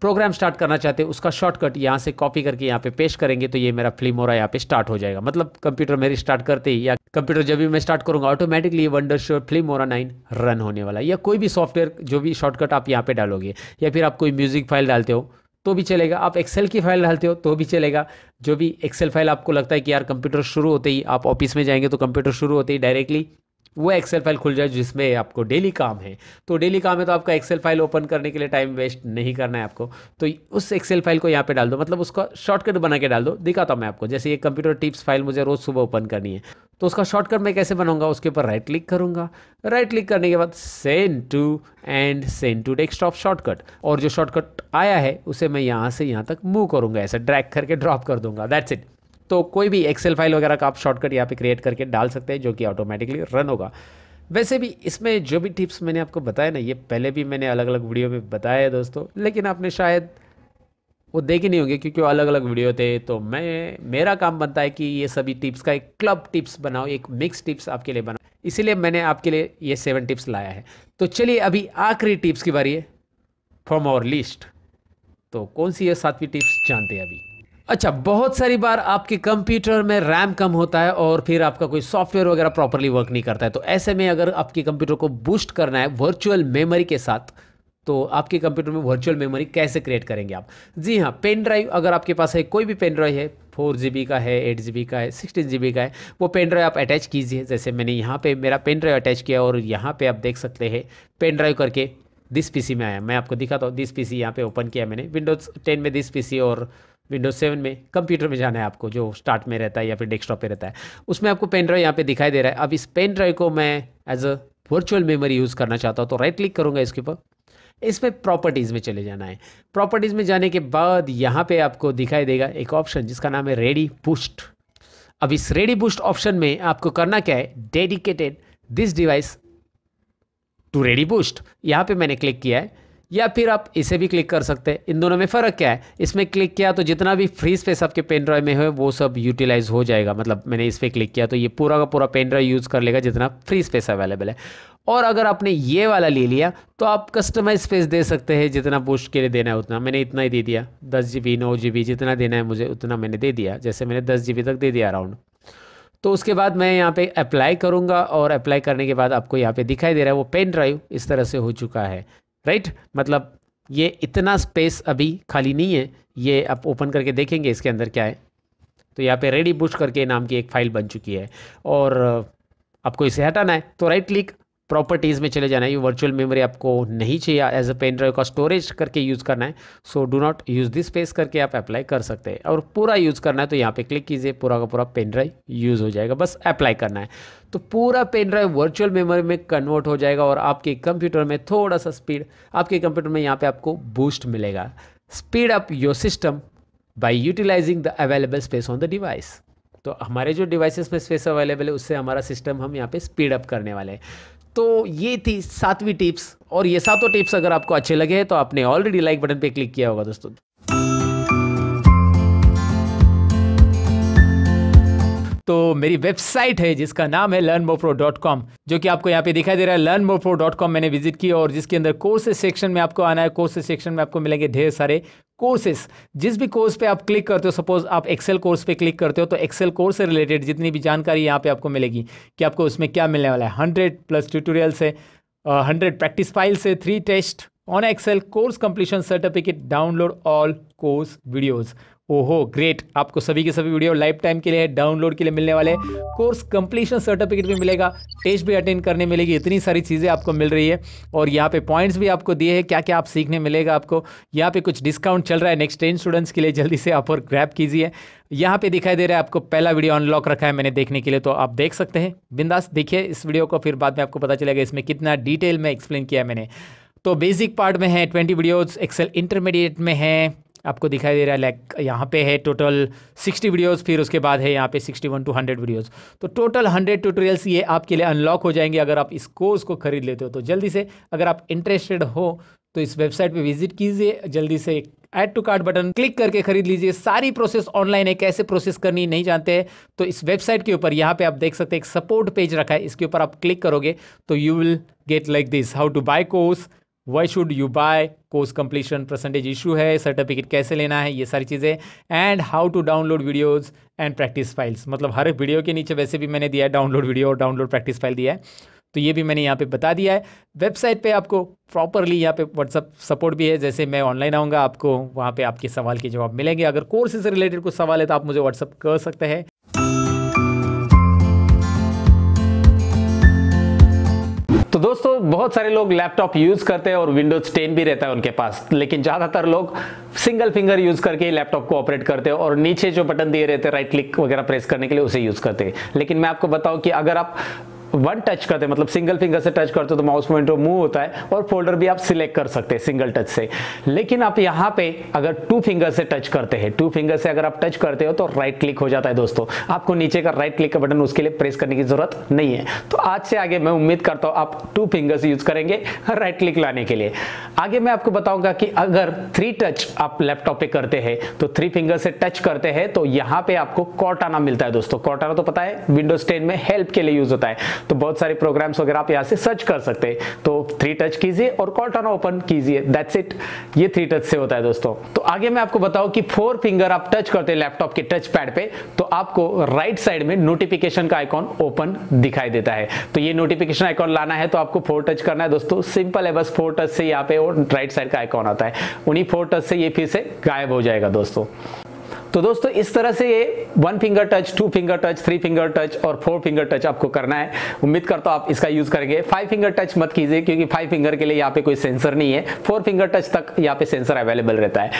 प्रोग्राम स्टार्ट करना चाहते हैं उसका शॉर्टकट यहाँ से कॉपी करके यहाँ पे पेश करेंगे तो ये मेरा फिल्म हो रहा है यहाँ पे स्टार्ट हो जाएगा मतलब कंप्यूटर मेरी स्टार्ट करते ही या कंप्यूटर जब भी मैं स्टार्ट करूँगा automatically Wondershare Filmora nine run होने वाला या कोई भी सॉफ्टवेयर जो भी शॉर्टकट आप यहाँ पे डालोगे या फिर आप कोई म्यूजिक फाइल डालते हो तो भी चलेगा आप एक्सेल की फाइल डालते हो तो भी चलेगा जो भी एक्सेल फाइल आपको लगता है कि यार कंप्यूटर शुरू होते ही आप ऑफिस में जाएंगे तो कंप्यूटर शुरू होते ही डायरेक्टली वो एक्सेल फाइल खुल जाए जिसमें आपको डेली काम है तो डेली काम है तो आपका एक्सेल फाइल ओपन करने के लिए टाइम वेस्ट नहीं करना है आपको तो उस एक्सेल फाइल को यहाँ पे डाल दो मतलब उसका शॉर्टकट बना के डाल दो दिखाता हूँ मैं आपको जैसे ये कंप्यूटर टिप्स फाइल मुझे रोज़ सुबह ओपन करनी है तो उसका शॉर्टकट मैं कैसे बनाऊंगा उसके ऊपर राइट क्लिक करूंगा राइट क्लिक करने के बाद send to and send to desktop shortcut और जो शॉर्टकट आया है उसे मैं यहाँ से यहाँ तक मूव करूंगा ऐसा ड्रैग करके ड्रॉप कर दूंगा दैट्स इट तो कोई भी एक्सेल फाइल वगैरह का आप शॉर्टकट यहाँ पे क्रिएट करके डाल सकते हैं जो कि ऑटोमेटिकली रन होगा वैसे भी इसमें जो भी टिप्स मैंने आपको बताया ना ये पहले भी मैंने अलग अलग वीडियो में बताया है दोस्तों लेकिन आपने शायद वो देखे नहीं होंगे क्योंकि अलग अलग वीडियो थे तो मैं मेरा काम बनता है कि ये सभी टिप्स का एक क्लब टिप्स बनाओ एक मिक्स टिप्स आपके लिए बनाओ इसीलिए मैंने आपके लिए ये सेवन टिप्स लाया है तो चलिए अभी आखिरी टिप्स की बारी है फ्रॉम आवर लिस्ट तो कौन सी है सातवीं टिप्स जानते हैं अभी अच्छा बहुत सारी बार आपके कंप्यूटर में रैम कम होता है और फिर आपका कोई सॉफ्टवेयर वगैरह प्रॉपरली वर्क नहीं करता है तो ऐसे में अगर आपके कंप्यूटर को बूस्ट करना है वर्चुअल मेमोरी के साथ तो आपके कंप्यूटर में वर्चुअल मेमोरी कैसे क्रिएट करेंगे आप जी हाँ पेन ड्राइव अगर आपके पास है कोई भी पेन ड्राइव है फोर जी का है एट जी का है सिक्सटीन जी का है वो पेन ड्राइव आप अटैच कीजिए जैसे मैंने यहाँ पे मेरा पेन ड्राइव अटैच किया और यहाँ पे आप देख सकते हैं पेन ड्राइव करके दिस पी में आया मैं आपको दिखाता हूँ दिस सी यहाँ पे ओपन किया मैंने विंडोज़ टेन में दिस पी और विंडोज सेवन में कंप्यूटर में जाना है आपको जो स्टार्ट में रहता है या फिर डेस्कटॉप पे रहता है उसमें आपको पेन ड्राइव यहाँ पे दिखाई दे रहा है अब इस पेन ड्राइव को मैं as a virtual memory use करना चाहता हूँ तो राइट क्लिक करूँगा इसके ऊपर इसमें प्रॉपर्टीज़ में चले जाना है प्रॉपर्टीज़ में जाने के बाद यहाँ पे आपको दिखाई देगा एक ऑप्शन जिसका नाम है रेडी पुस्ट अब इस रेडी पुस्ट ऑप्शन में आपको करना क्या है dedicated this device to ReadyBoost यहाँ पे मैंने क्लिक किया है या फिर आप इसे भी क्लिक कर सकते हैं इन दोनों में फ़र्क क्या है इसमें क्लिक किया तो जितना भी फ्री स्पेस आपके पेन ड्राइव में है वो सब यूटिलाइज हो जाएगा मतलब मैंने इस पर क्लिक किया तो ये पूरा का पूरा पेन ड्राइव यूज़ कर लेगा जितना फ्री स्पेस अवेलेबल है और अगर आपने ये वाला ले लिया तो आप कस्टमाइज स्पेस दे सकते हैं जितना पोस्ट के लिए देना है उतना मैंने इतना ही दे दिया दस जी बी नौ जी बी जितना देना है मुझे उतना मैंने दे दिया जैसे मैंने दस जी बी तक दे दिया अराउंड तो उसके बाद मैं यहाँ पे अप्लाई करूँगा और अप्लाई करने के बाद आपको यहाँ पे दिखाई दे रहा है वो पेन ड्राइव इस तरह से हो चुका है राइट मतलब ये इतना स्पेस अभी खाली नहीं है ये आप ओपन करके देखेंगे इसके अंदर क्या है तो यहाँ पे रेडी बुश करके नाम की एक फाइल बन चुकी है और आपको इसे हटाना है तो राइट क्लिक प्रॉपर्टीज़ में चले जाना है ये वर्चुअल मेमोरी आपको नहीं चाहिए एज अ पेन ड्राइव का स्टोरेज करके यूज़ करना है so do not use this space करके आप अप्लाई कर सकते हैं और पूरा यूज़ करना है तो यहाँ पे क्लिक कीजिए पूरा का पूरा पेन ड्राइव यूज़ हो जाएगा बस अप्लाई करना है तो पूरा पेन ड्राइव वर्चुअल मेमोरी में कन्वर्ट हो जाएगा और आपके कंप्यूटर में थोड़ा सा स्पीड आपके कंप्यूटर में यहाँ पे आपको बूस्ट मिलेगा speed up your system by utilising the available space on the device तो हमारे जो डिवाइसेस में स्पेस अवेलेबल है उससे हमारा सिस्टम हम यहाँ पे स्पीड अप करने वाले हैं तो ये थी सातवीं टिप्स और ये सातों टिप्स अगर आपको अच्छे लगे तो आपने ऑलरेडी लाइक बटन पे क्लिक किया होगा दोस्तों तो मेरी वेबसाइट है जिसका नाम है लर्न जो कि आपको यहाँ पे दिखाई दे रहा है लर्न मैंने विजिट किया और जिसके अंदर कोर्सेज सेक्शन में आपको आना है कोर्सेज सेक्शन में आपको मिलेंगे ढेर सारे कोर्सेस जिस भी कोर्स पे आप क्लिक करते हो सपोज आप एक्सेल कोर्स पे क्लिक करते हो तो एक्सेल कोर्स से रिलेटेड जितनी भी जानकारी यहाँ पे आपको मिलेगी कि आपको उसमें क्या मिलने वाला है हंड्रेड प्लस ट्यूटोरियल्स है हंड्रेड प्रैक्टिस फाइल्स है three test on Excel course completion certificate download all course videos ओहो ग्रेट आपको सभी के सभी वीडियो लाइफ टाइम के लिए डाउनलोड के लिए मिलने वाले कोर्स कंप्लीशन सर्टिफिकेट भी मिलेगा टेस्ट भी अटेंड करने मिलेगी इतनी सारी चीज़ें आपको मिल रही है और यहाँ पे पॉइंट्स भी आपको दिए हैं क्या क्या आप सीखने मिलेगा आपको यहाँ पे कुछ डिस्काउंट चल रहा है नेक्स्ट टेन स्टूडेंट्स के लिए जल्दी से आप और ग्रैप कीजिए यहाँ पे दिखाई दे रहा है आपको पहला वीडियो अनलॉक रखा है मैंने देखने के लिए तो आप देख सकते हैं बिंदास देखिए इस वीडियो को फिर बाद में आपको पता चलेगा इसमें कितना डिटेल में एक्सप्लेन किया है मैंने तो बेसिक पार्ट में है ट्वेंटी वीडियोज़ एक्सेल इंटरमीडिएट में है आपको दिखाई दे रहा है लाइक यहाँ पे है टोटल 60 वीडियोस फिर उसके बाद है यहाँ पे 61 टू 100 वीडियोस तो टोटल 100 ट्यूटोरियल्स ये आपके लिए अनलॉक हो जाएंगे अगर आप इस कोर्स को खरीद लेते हो तो जल्दी से अगर आप इंटरेस्टेड हो तो इस वेबसाइट पे विजिट कीजिए जल्दी से add to cart button click करके खरीद लीजिए सारी प्रोसेस ऑनलाइन है कैसे प्रोसेस करनी नहीं जानते हैं तो इस वेबसाइट के ऊपर यहाँ पे आप देख सकते हैं एक सपोर्ट पेज रखा है इसके ऊपर आप क्लिक करोगे तो you will get like this how to buy course why should you buy course completion percentage issue है सर्टिफिकेट कैसे लेना है ये सारी चीज़ें and how to download videos and practice files मतलब हर एक वीडियो के नीचे वैसे भी मैंने दिया है डाउनलोड वीडियो और डाउनलोड प्रैक्टिस फाइल दिया है तो ये भी मैंने यहाँ पे बता दिया है वेबसाइट पे आपको प्रॉपरली यहाँ पे व्हाट्सअप सपोर्ट भी है जैसे मैं ऑनलाइन आऊँगा आपको वहाँ पे आपके सवाल के जवाब मिलेंगे अगर कोर्स से रिलेटेड कुछ सवाल है तो आप मुझे व्हाट्सअप कर सकते हैं तो दोस्तों बहुत सारे लोग लैपटॉप यूज करते हैं और विंडोज 10 भी रहता है उनके पास लेकिन ज्यादातर लोग सिंगल फिंगर यूज करके लैपटॉप को ऑपरेट करते हैं और नीचे जो बटन दिए रहते हैं राइट क्लिक वगैरह प्रेस करने के लिए उसे यूज करते हैं लेकिन मैं आपको बताऊं कि अगर आप वन टच करते हैं मतलब सिंगल फिंगर से टच करते हो तो माउस पॉइंटर मूव होता है और फोल्डर भी आप सिलेक्ट कर सकते हैं सिंगल टच से लेकिन आप यहाँ पे अगर टू फिंगर से टच करते हैं टू फिंगर से अगर आप टच करते हो तो राइट क्लिक हो जाता है दोस्तों आपको नीचे का राइट क्लिक का बटन उसके लिए प्रेस करने की जरूरत नहीं है तो आज से आगे मैं उम्मीद करता हूँ आप टू फिंगर्स यूज करेंगे राइट क्लिक लाने के लिए आगे मैं आपको बताऊंगा कि अगर थ्री टच आप लैपटॉप पे करते हैं तो थ्री फिंगर से टच करते हैं तो यहाँ पे आपको कॉटाना मिलता है दोस्तों कॉटाना तो पता है विंडोज टेन में हेल्प के लिए यूज होता है तो बहुत सारे प्रोग्राम्स वगैरह आप यहाँ से सर्च कर सकते हैं तो थ्री टच कीजिए और कॉर्टाना ओपन कीजिए दैट्स इट ये थ्री टच से होता है दोस्तों तो आगे मैं आपको बताऊँ कि फोर फिंगर आप टच करते हैं लैपटॉप के टच पैड पे तो आपको राइट साइड में नोटिफिकेशन का आइकॉन ओपन दिखाई देता है तो ये नोटिफिकेशन आइकॉन लाना है तो आपको फोर टच करना है दोस्तों सिंपल है बस फोर टच से यहाँ पे और राइट साइड का आइकॉन आता है उन्हीं फोर टच से ये फिर से गायब हो जाएगा दोस्तों तो दोस्तों इस तरह से ये one finger touch two finger touch three finger touch और फोर फिंगर टच आपको करना है उम्मीद करता हूं आप इसका यूज करेंगे फाइव फिंगर टच मत कीजिए क्योंकि फाइव फिंगर के लिए यहाँ पे कोई सेंसर नहीं है फोर फिंगर टच तक यहाँ पे सेंसर अवेलेबल रहता है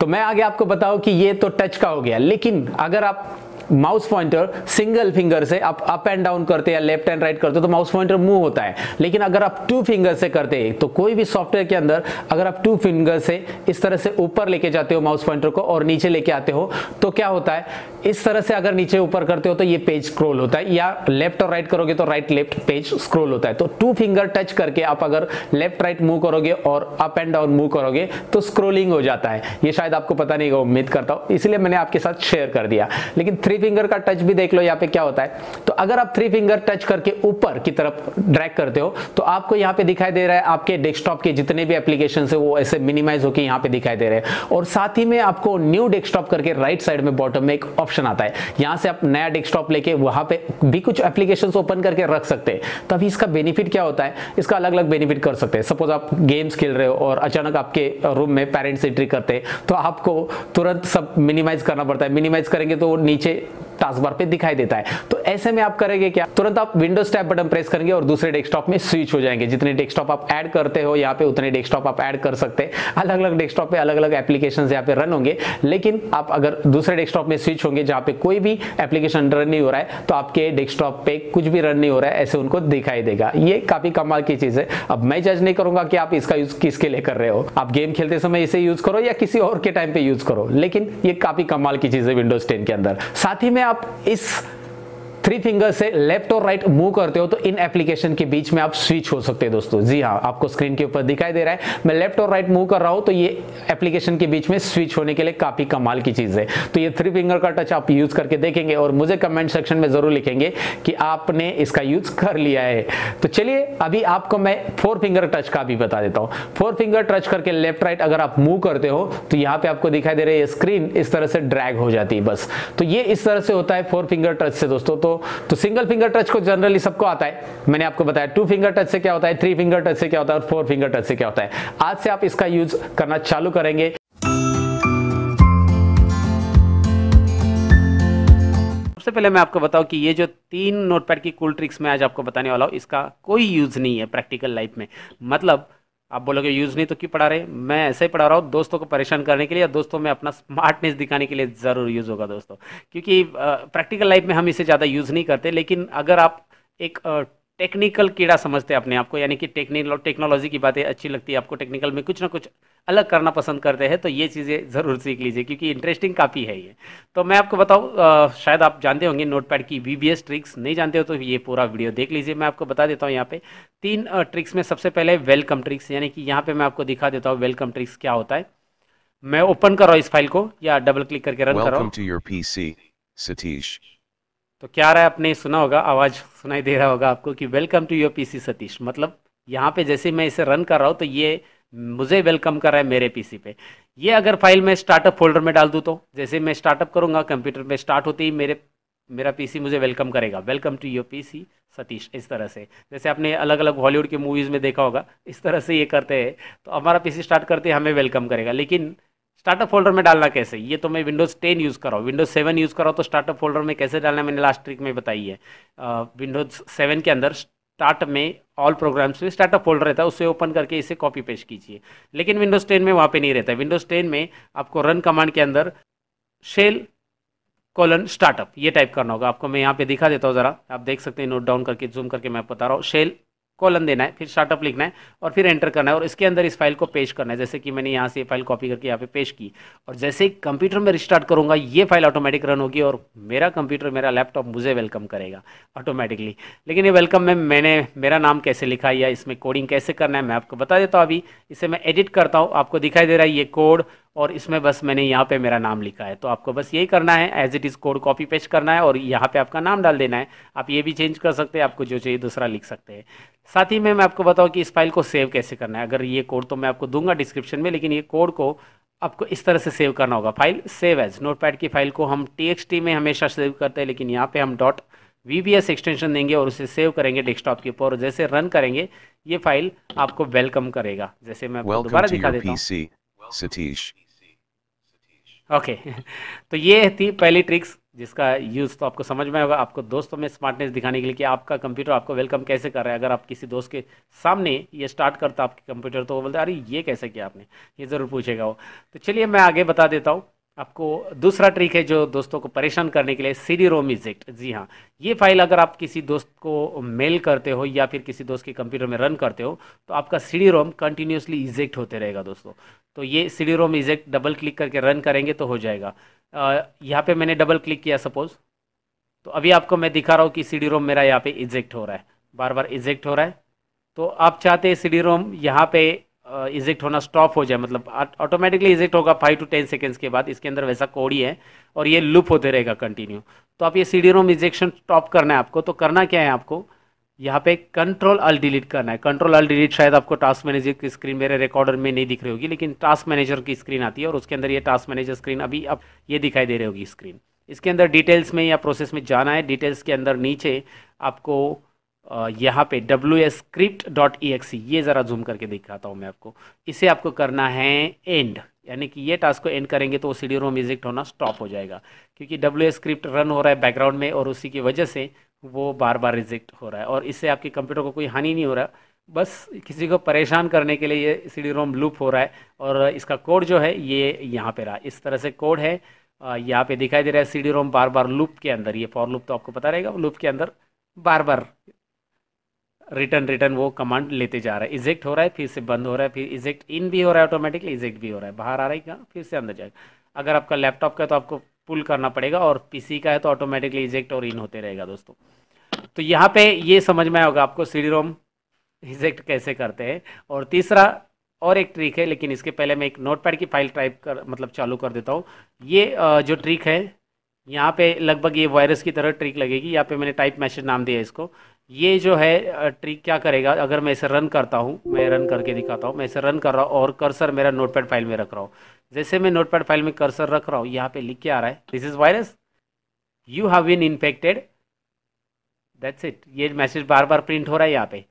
तो मैं आगे आपको बताऊं कि ये तो टच का हो गया लेकिन अगर आप माउस पॉइंटर सिंगल फिंगर से आप अप एंड डाउन करते या लेफ्ट एंड राइट करते तो माउस पॉइंटर मूव होता है लेकिन अगर आप टू फिंगर से करते तो कोई भी सॉफ्टवेयर के अंदर अगर आप टू फिंगर से इस तरह से ऊपर लेके जाते हो माउस पॉइंटर को और नीचे लेके आते हो तो क्या होता है इस तरह से अगर नीचे ऊपर करते हो तो ये पेज स्क्रोल होता है या लेफ्ट और राइट करोगे तो राइट लेफ्ट पेज स्क्रोल होता है तो टू फिंगर टच करके आप अगर लेफ्ट राइट मूव करोगे और अप एंड डाउन मूव करोगे तो स्क्रोलिंग हो जाता है ये शायद आपको पता नहीं होगा उम्मीद करता हूँ इसलिए मैंने आपके साथ शेयर कर दिया लेकिन थ्री थ्री फिंगर का टच भी देख लो यहाँ पे क्या होता है तो अगर आप थ्री फिंगर टच करके ऊपर की तरफ ड्रैग करते हो तो आपको यहाँ पे दिखाई दे रहा है आपके डेस्कटॉप के जितने भी एप्लीकेशन है वो ऐसे मिनिमाइज होकर यहाँ पे दिखाई दे रहे हैं और साथ ही में आपको न्यू डेस्कटॉप करके राइट साइड में बॉटम में एक ऑप्शन आता है यहाँ से आप नया डेस्कटॉप लेके वहां पे भी कुछ एप्लीकेशन ओपन करके रख सकते हैं तभी इसका बेनिफिट क्या होता है इसका अलग अलग बेनिफिट कर सकते हैं सपोज आप गेम्स खेल रहे हो और अचानक आपके रूम में पेरेंट्स एंट्री करते हैं तो आपको तुरंत सब मिनिमाइज करना पड़ता है मिनिमाइज करेंगे तो नीचे टास्क बार पे दिखाई देता है तो ऐसे में आप करेंगे क्या तुरंत आप विंडोज टैब बटन प्रेस करेंगे और दूसरे डेस्कटॉप में स्विच हो जाएंगे जितने डेस्कटॉप आप ऐड करते हो यहाँ पे उतने डेस्कटॉप आप ऐड कर सकते हैं अलग अलग डेस्कटॉप पे अलग अलग एप्लीकेशन यहाँ पे रन होंगे लेकिन आप अगर दूसरे डेस्कटॉप में स्विच होंगे जहाँ पे कोई भी एप्लीकेशन रन नहीं हो रहा है तो आपके डेस्कटॉप पे कुछ भी रन नहीं हो रहा है ऐसे उनको दिखाई देगा ये काफी कमाल की चीज है अब मैं जज नहीं करूंगा कि आप इसका यूज किसके लिए कर रहे हो आप गेम खेलते समय इसे यूज करो या किसी और के टाइम पे यूज करो लेकिन ये काफी कमाल की चीज है विंडोज टेन के अंदर साथ ही में आप इस थ्री फिंगर से लेफ्ट और राइट मूव करते हो तो इन एप्लीकेशन के बीच में आप स्विच हो सकते हैं दोस्तों जी हाँ आपको स्क्रीन के ऊपर दिखाई दे रहा है मैं लेफ्ट और राइट मूव कर रहा हूं तो ये एप्लीकेशन के बीच में स्विच होने के लिए काफी कमाल की चीज है तो ये थ्री फिंगर का टच आप यूज करके देखेंगे और मुझे कमेंट सेक्शन में जरूर लिखेंगे कि आपने इसका यूज कर लिया है तो चलिए अभी आपको मैं फोर फिंगर टच का भी बता देता हूँ फोर फिंगर टच करके लेफ्ट राइट अगर आप मूव करते हो तो यहाँ पे आपको दिखाई दे रहा है स्क्रीन इस तरह से ड्रैग हो जाती है बस तो ये इस तरह से होता है फोर फिंगर टच से दोस्तों तो तो सिंगल फिंगर टच को जनरली सबको आता है मैंने आपको बताया टू फिंगर टच से क्या होता है थ्री फिंगर टच से क्या होता है और फोर फिंगर टच से क्या होता है आज से आप इसका यूज करना चालू करेंगे सबसे पहले मैं आपको बताऊं कि ये जो तीन नोटपैड की कूल ट्रिक्स मैं आज आपको बताने वाला हूं इसका कोई यूज़ नहीं है प्रैक्टिकल लाइफ में मतलब आप बोलोगे यूज़ नहीं तो क्यों पढ़ा रहे मैं ऐसे ही पढ़ा रहा हूँ दोस्तों को परेशान करने के लिए या दोस्तों में अपना स्मार्टनेस दिखाने के लिए ज़रूर यूज़ होगा दोस्तों क्योंकि प्रैक्टिकल लाइफ में हम इसे ज़्यादा यूज़ नहीं करते लेकिन अगर आप एक टेक्निकल कीड़ा समझते हैं अपने आप को यानी कि टेक्निकल टेक्नोलॉजी की बातें अच्छी लगती है आपको टेक्निकल में कुछ ना कुछ अलग करना पसंद करते हैं तो ये चीज़ें ज़रूर सीख लीजिए क्योंकि इंटरेस्टिंग काफ़ी है ये तो मैं आपको बताऊँ शायद आप जानते होंगे नोटपैड की वी ट्रिक्स नहीं जानते हो तो ये पूरा वीडियो देख लीजिए मैं आपको बता देता हूँ यहाँ पे तीन ट्रिक्स में सबसे पहले वेलकम ट्रिक्स यानी कि यहाँ पर मैं आपको दिखा देता हूँ वेलकम ट्रिक्स क्या होता है मैं ओपन कर रहा हूँ इस फाइल को या डबल क्लिक करके रन कर रहा हूँ सतीश तो क्या रहा है आपने सुना होगा आवाज़ सुनाई दे रहा होगा आपको कि welcome to your PC Satish मतलब यहाँ पे जैसे मैं इसे रन कर रहा हूँ तो ये मुझे वेलकम कर रहा है मेरे पीसी पे ये अगर फाइल मैं स्टार्टअप फोल्डर में डाल दूँ तो जैसे मैं स्टार्टअप करूँगा कंप्यूटर में स्टार्ट होते ही मेरे मेरा पीसी मुझे वेलकम करेगा welcome to your PC Satish इस तरह से जैसे आपने अलग अलग हॉलीवुड के मूवीज़ में देखा होगा इस तरह से ये करते हैं तो हमारा पीसी स्टार्ट करते हमें वेलकम करेगा लेकिन स्टार्टअप फोल्डर में डालना कैसे ये तो मैं विंडोज़ टेन यूज़ कर रहा हूँ विंडोज़ सेवन यूज़ कर रहा हूँ तो स्टार्टअप फोल्डर में कैसे डालना मैंने लास्ट ट्रिक में बताई है विंडोज़ सेवन के अंदर स्टार्ट में ऑल प्रोग्राम्स में स्टार्टअप फोल्डर रहता है उसे ओपन करके इसे कॉपी पेश कीजिए लेकिन विंडोज़ टेन में वहाँ पर नहीं रहता विंडोज़ टेन में आपको रन कमांड के अंदर शेल कॉलन स्टार्टअप ये टाइप करना होगा आपको मैं यहाँ पे दिखा देता हूँ ज़रा आप देख सकते हैं नोट डाउन करके जूम करके मैं बता रहा हूँ शेल कॉलन देना है फिर स्टार्टअप लिखना है और फिर एंटर करना है और इसके अंदर इस फाइल को पेश करना है जैसे कि मैंने यहाँ से फाइल कॉपी करके यहाँ पे पेश की और जैसे ही कंप्यूटर में रिस्टार्ट करूँगा ये फाइल ऑटोमेटिक रन होगी और मेरा कंप्यूटर मेरा लैपटॉप मुझे वेलकम करेगा ऑटोमेटिकली लेकिन ये वेलकम में मैंने मेरा नाम कैसे लिखा या इसमें कोडिंग कैसे करना है मैं आपको बता देता हूँ अभी इसे मैं एडिट करता हूँ आपको दिखाई दे रहा है ये कोड और इसमें बस मैंने यहाँ पे मेरा नाम लिखा है तो आपको बस यही करना है as it is code copy paste करना है और यहाँ पे आपका नाम डाल देना है आप ये भी चेंज कर सकते हैं आपको जो चाहिए दूसरा लिख सकते हैं साथ ही में मैं आपको बताऊँ कि इस फाइल को सेव कैसे करना है अगर ये कोड तो मैं आपको दूंगा डिस्क्रिप्शन में लेकिन ये कोड को आपको इस तरह से सेव करना होगा फाइल सेव एज नोट की फाइल को हम टी में हमेशा सेव करते हैं लेकिन यहाँ पर हम डॉट वी एक्सटेंशन देंगे और उसे सेव करेंगे डेस्कटॉप के ऊपर जैसे रन करेंगे ये फाइल आपको वेलकम करेगा जैसे मैं दोबारा दिखा देता हूँ सतीश ओके तो ये थी पहली ट्रिक्स जिसका यूज़ तो आपको समझ में होगा आपको दोस्तों में स्मार्टनेस दिखाने के लिए कि आपका कंप्यूटर आपको वेलकम कैसे कर रहा है अगर आप किसी दोस्त के सामने ये स्टार्ट करता आपके कंप्यूटर तो वो बोलते अरे ये कैसे किया आपने ये ज़रूर पूछेगा वो तो चलिए मैं आगे बता देता हूँ आपको दूसरा ट्रिक है जो दोस्तों को परेशान करने के लिए सीडी रोम इजेक्ट जी हाँ ये फाइल अगर आप किसी दोस्त को मेल करते हो या फिर किसी दोस्त के कंप्यूटर में रन करते हो तो आपका सीडी रोम कंटिन्यूसली इजेक्ट होते रहेगा दोस्तों तो ये CD ROM eject double click करके रन करेंगे तो हो जाएगा यहाँ पर मैंने डबल क्लिक किया सपोज़ तो अभी आपको मैं दिखा रहा हूँ कि सीडी रोम मेरा यहाँ पर इजेक्ट हो रहा है बार बार इजेक्ट हो रहा है तो आप चाहते हैं सीडी रोम यहाँ पे इजेक्ट uh, होना स्टॉप हो जाए मतलब ऑटोमेटिकली इजेक्ट होगा फाइव टू टेन सेकेंड्स के बाद इसके अंदर वैसा कोड ही है और ये लुप होते रहेगा कंटिन्यू तो आप ये C D ROM ejection stop करना है आपको तो करना क्या है आपको यहाँ पे कंट्रोल अल डिलीट करना है कंट्रोल अल डिलीट शायद आपको टास्क मैनेजर की स्क्रीन मेरे रिकॉर्डर में नहीं दिख रही होगी लेकिन टास्क मैनेजर की स्क्रीन आती है और उसके अंदर ये टास्क मैनेजर स्क्रीन अभी अब ये दिखाई दे रही होगी स्क्रीन इसके अंदर डिटेल्स में या प्रोसेस में जाना है डिटेल्स के अंदर नीचे आपको यहाँ पे W S script dot E X ये ज़रा जूम करके दिखाता हूँ मैं आपको इसे आपको करना है एंड यानी कि ये टास्क को एंड करेंगे तो सी डी रोम इजिक्ट होना स्टॉप हो जाएगा क्योंकि डब्ल्यू एस स्क्रिप्ट रन हो रहा है बैकग्राउंड में और उसी की वजह से वो बार बार रिजेक्ट हो रहा है और इससे आपके कंप्यूटर को कोई हानि नहीं हो रहा बस किसी को परेशान करने के लिए ये सी डी रोम लूप हो रहा है और इसका कोड जो है ये यहाँ पर रहा इस तरह से कोड है यहाँ पर दिखाई दे रहा है सी डी रोम बार बार लूप के अंदर ये फॉर लूप तो आपको पता रहेगा लूप के अंदर बार बार रिटर्न रिटर्न वो कमांड लेते जा रहा है इजेक्ट हो रहा है फिर से बंद हो रहा है फिर इजेक्ट इन भी हो रहा है ऑटोमेटिकली इजेक्ट भी हो रहा है बाहर आ रहा है क्या फिर से अंदर जाएगा अगर आपका लैपटॉप का है तो आपको पुल करना पड़ेगा और पीसी का है तो ऑटोमेटिकली इजेक्ट और इन होते रहेगा दोस्तों तो यहाँ पे ये समझ में आएगा आपको सी रोम इजेक्ट कैसे करते हैं और तीसरा और एक ट्रिक है लेकिन इसके पहले मैं एक नोट की फाइल टाइप कर मतलब चालू कर देता हूँ ये जो ट्रिक है यहाँ पे लगभग ये वायरस की तरह ट्रिक लगेगी यहाँ पे मैंने टाइप मैसेज नाम दिया इसको ये जो है ट्रिक क्या करेगा अगर मैं इसे रन करता हूँ मैं रन करके दिखाता हूँ मैं इसे रन कर रहा हूँ और कर्सर मेरा नोटपैड फाइल में रख रहा हूँ जैसे मैं नोटपैड फाइल में कर्सर रख रहा हूँ यहाँ पे लिख के आ रहा है this is virus you have been infected that's it ये मैसेज बार बार प्रिंट हो रहा है यहाँ पे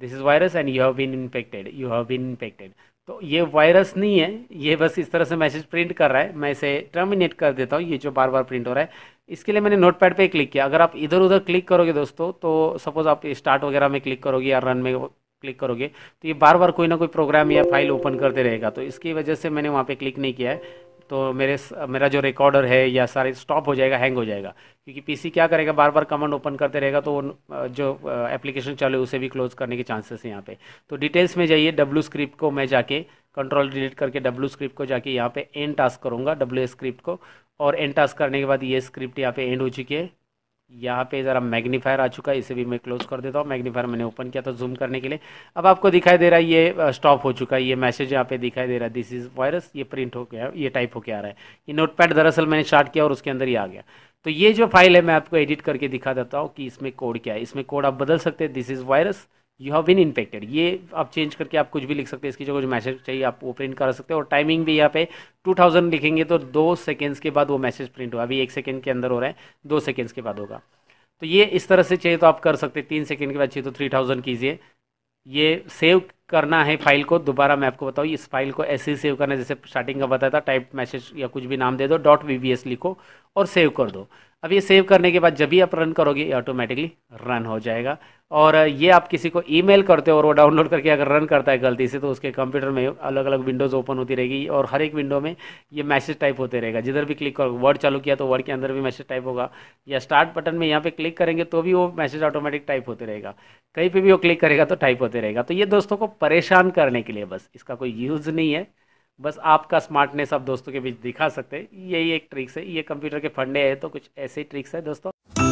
this is virus and you have been infected you have been infected तो ये वायरस नहीं है ये बस इस तरह से मैसेज प्रिंट कर रहा है मैं इसे टर्मिनेट कर देता हूँ ये जो बार बार प्रिंट हो रहा है इसके लिए मैंने नोट पैड पर क्लिक किया अगर आप इधर उधर क्लिक करोगे दोस्तों तो सपोज़ आप स्टार्ट वगैरह में क्लिक करोगे या रन में क्लिक करोगे तो ये बार बार कोई ना कोई प्रोग्राम या फाइल ओपन करते रहेगा तो इसकी वजह से मैंने वहाँ पर क्लिक नहीं किया है तो मेरे मेरा जो रिकॉर्डर है या सारे स्टॉप हो जाएगा हैंग हो जाएगा क्योंकि पीसी क्या करेगा बार बार कमांड ओपन करते रहेगा तो जो एप्लीकेशन चालू है उसे भी क्लोज करने के चांसेस हैं यहाँ पे तो डिटेल्स में जाइए डब्ल्यू स्क्रिप्ट को मैं जाके कंट्रोल डिलीट करके डब्लू स्क्रिप्ट को जाके यहाँ पे एंड टास्क करूँगा डब्ल्यू स्क्रिप्ट को और एंड टास्क करने के बाद ये स्क्रिप्ट यहाँ पे एंड हो चुकी है यहाँ पे ज़रा मैग्नीफायर आ चुका है इसे भी मैं क्लोज कर देता हूँ मैग्नीफायर मैंने ओपन किया था जूम करने के लिए अब आपको दिखाई दे रहा है ये स्टॉप हो चुका है ये मैसेज यहाँ पे दिखाई दे रहा है दिस इज़ वायरस ये प्रिंट हो गया ये टाइप होकर आ रहा है ये नोटपैड दरअसल मैंने स्टार्ट किया और उसके अंदर ही आ गया तो ये जो फाइल है मैं आपको एडिट करके दिखा देता हूँ कि इसमें कोड क्या है इसमें कोड आप बदल सकते हैं this is virus you have been infected ये आप चेंज करके आप कुछ भी लिख सकते हैं इसकी जो कुछ मैसेज चाहिए आप वो प्रिंट करा सकते हैं और टाइमिंग भी यहाँ पे 2000 लिखेंगे तो दो सेकेंड्स के बाद वो मैसेज प्रिंट होगा अभी एक सेकेंड के अंदर हो रहा है दो सेकेंड्स के बाद होगा तो ये इस तरह से चाहिए तो आप कर सकते हैं तीन सेकेंड के बाद चाहिए तो थ्री थाउजेंड कीजिए ये सेव करना है फाइल को दोबारा मैं आपको बताऊँ इस फाइल को ऐसे ही सेव करना है जैसे स्टार्टिंग का बताया था टाइप मैसेज या कुछ भी नाम दे दो डॉट वी लिखो और सेव कर दो अब ये सेव करने के बाद जब भी आप रन करोगे ये ऑटोमेटिकली रन हो जाएगा और ये आप किसी को ईमेल करते हो और वो डाउनलोड करके अगर रन करता है गलती से तो उसके कंप्यूटर में अलग अलग विंडोज़ ओपन होती रहेगी और हर एक विंडो में ये मैसेज टाइप होते रहेगा जिधर भी क्लिक करोगे वर्ड चालू किया तो वर्ड के अंदर भी मैसेज टाइप होगा या स्टार्ट बटन में यहाँ पर क्लिक करेंगे तो भी वो मैसेज ऑटोमेटिक टाइप होते रहेगा कहीं पर भी वो क्लिक करेगा तो टाइप होते रहेगा तो ये दोस्तों को परेशान करने के लिए बस इसका कोई यूज़ नहीं है बस आपका स्मार्टनेस आप दोस्तों के बीच दिखा सकते हैं यही एक ट्रिक्स है ये कंप्यूटर के फंडे हैं तो कुछ ऐसे ही ट्रिक्स है दोस्तों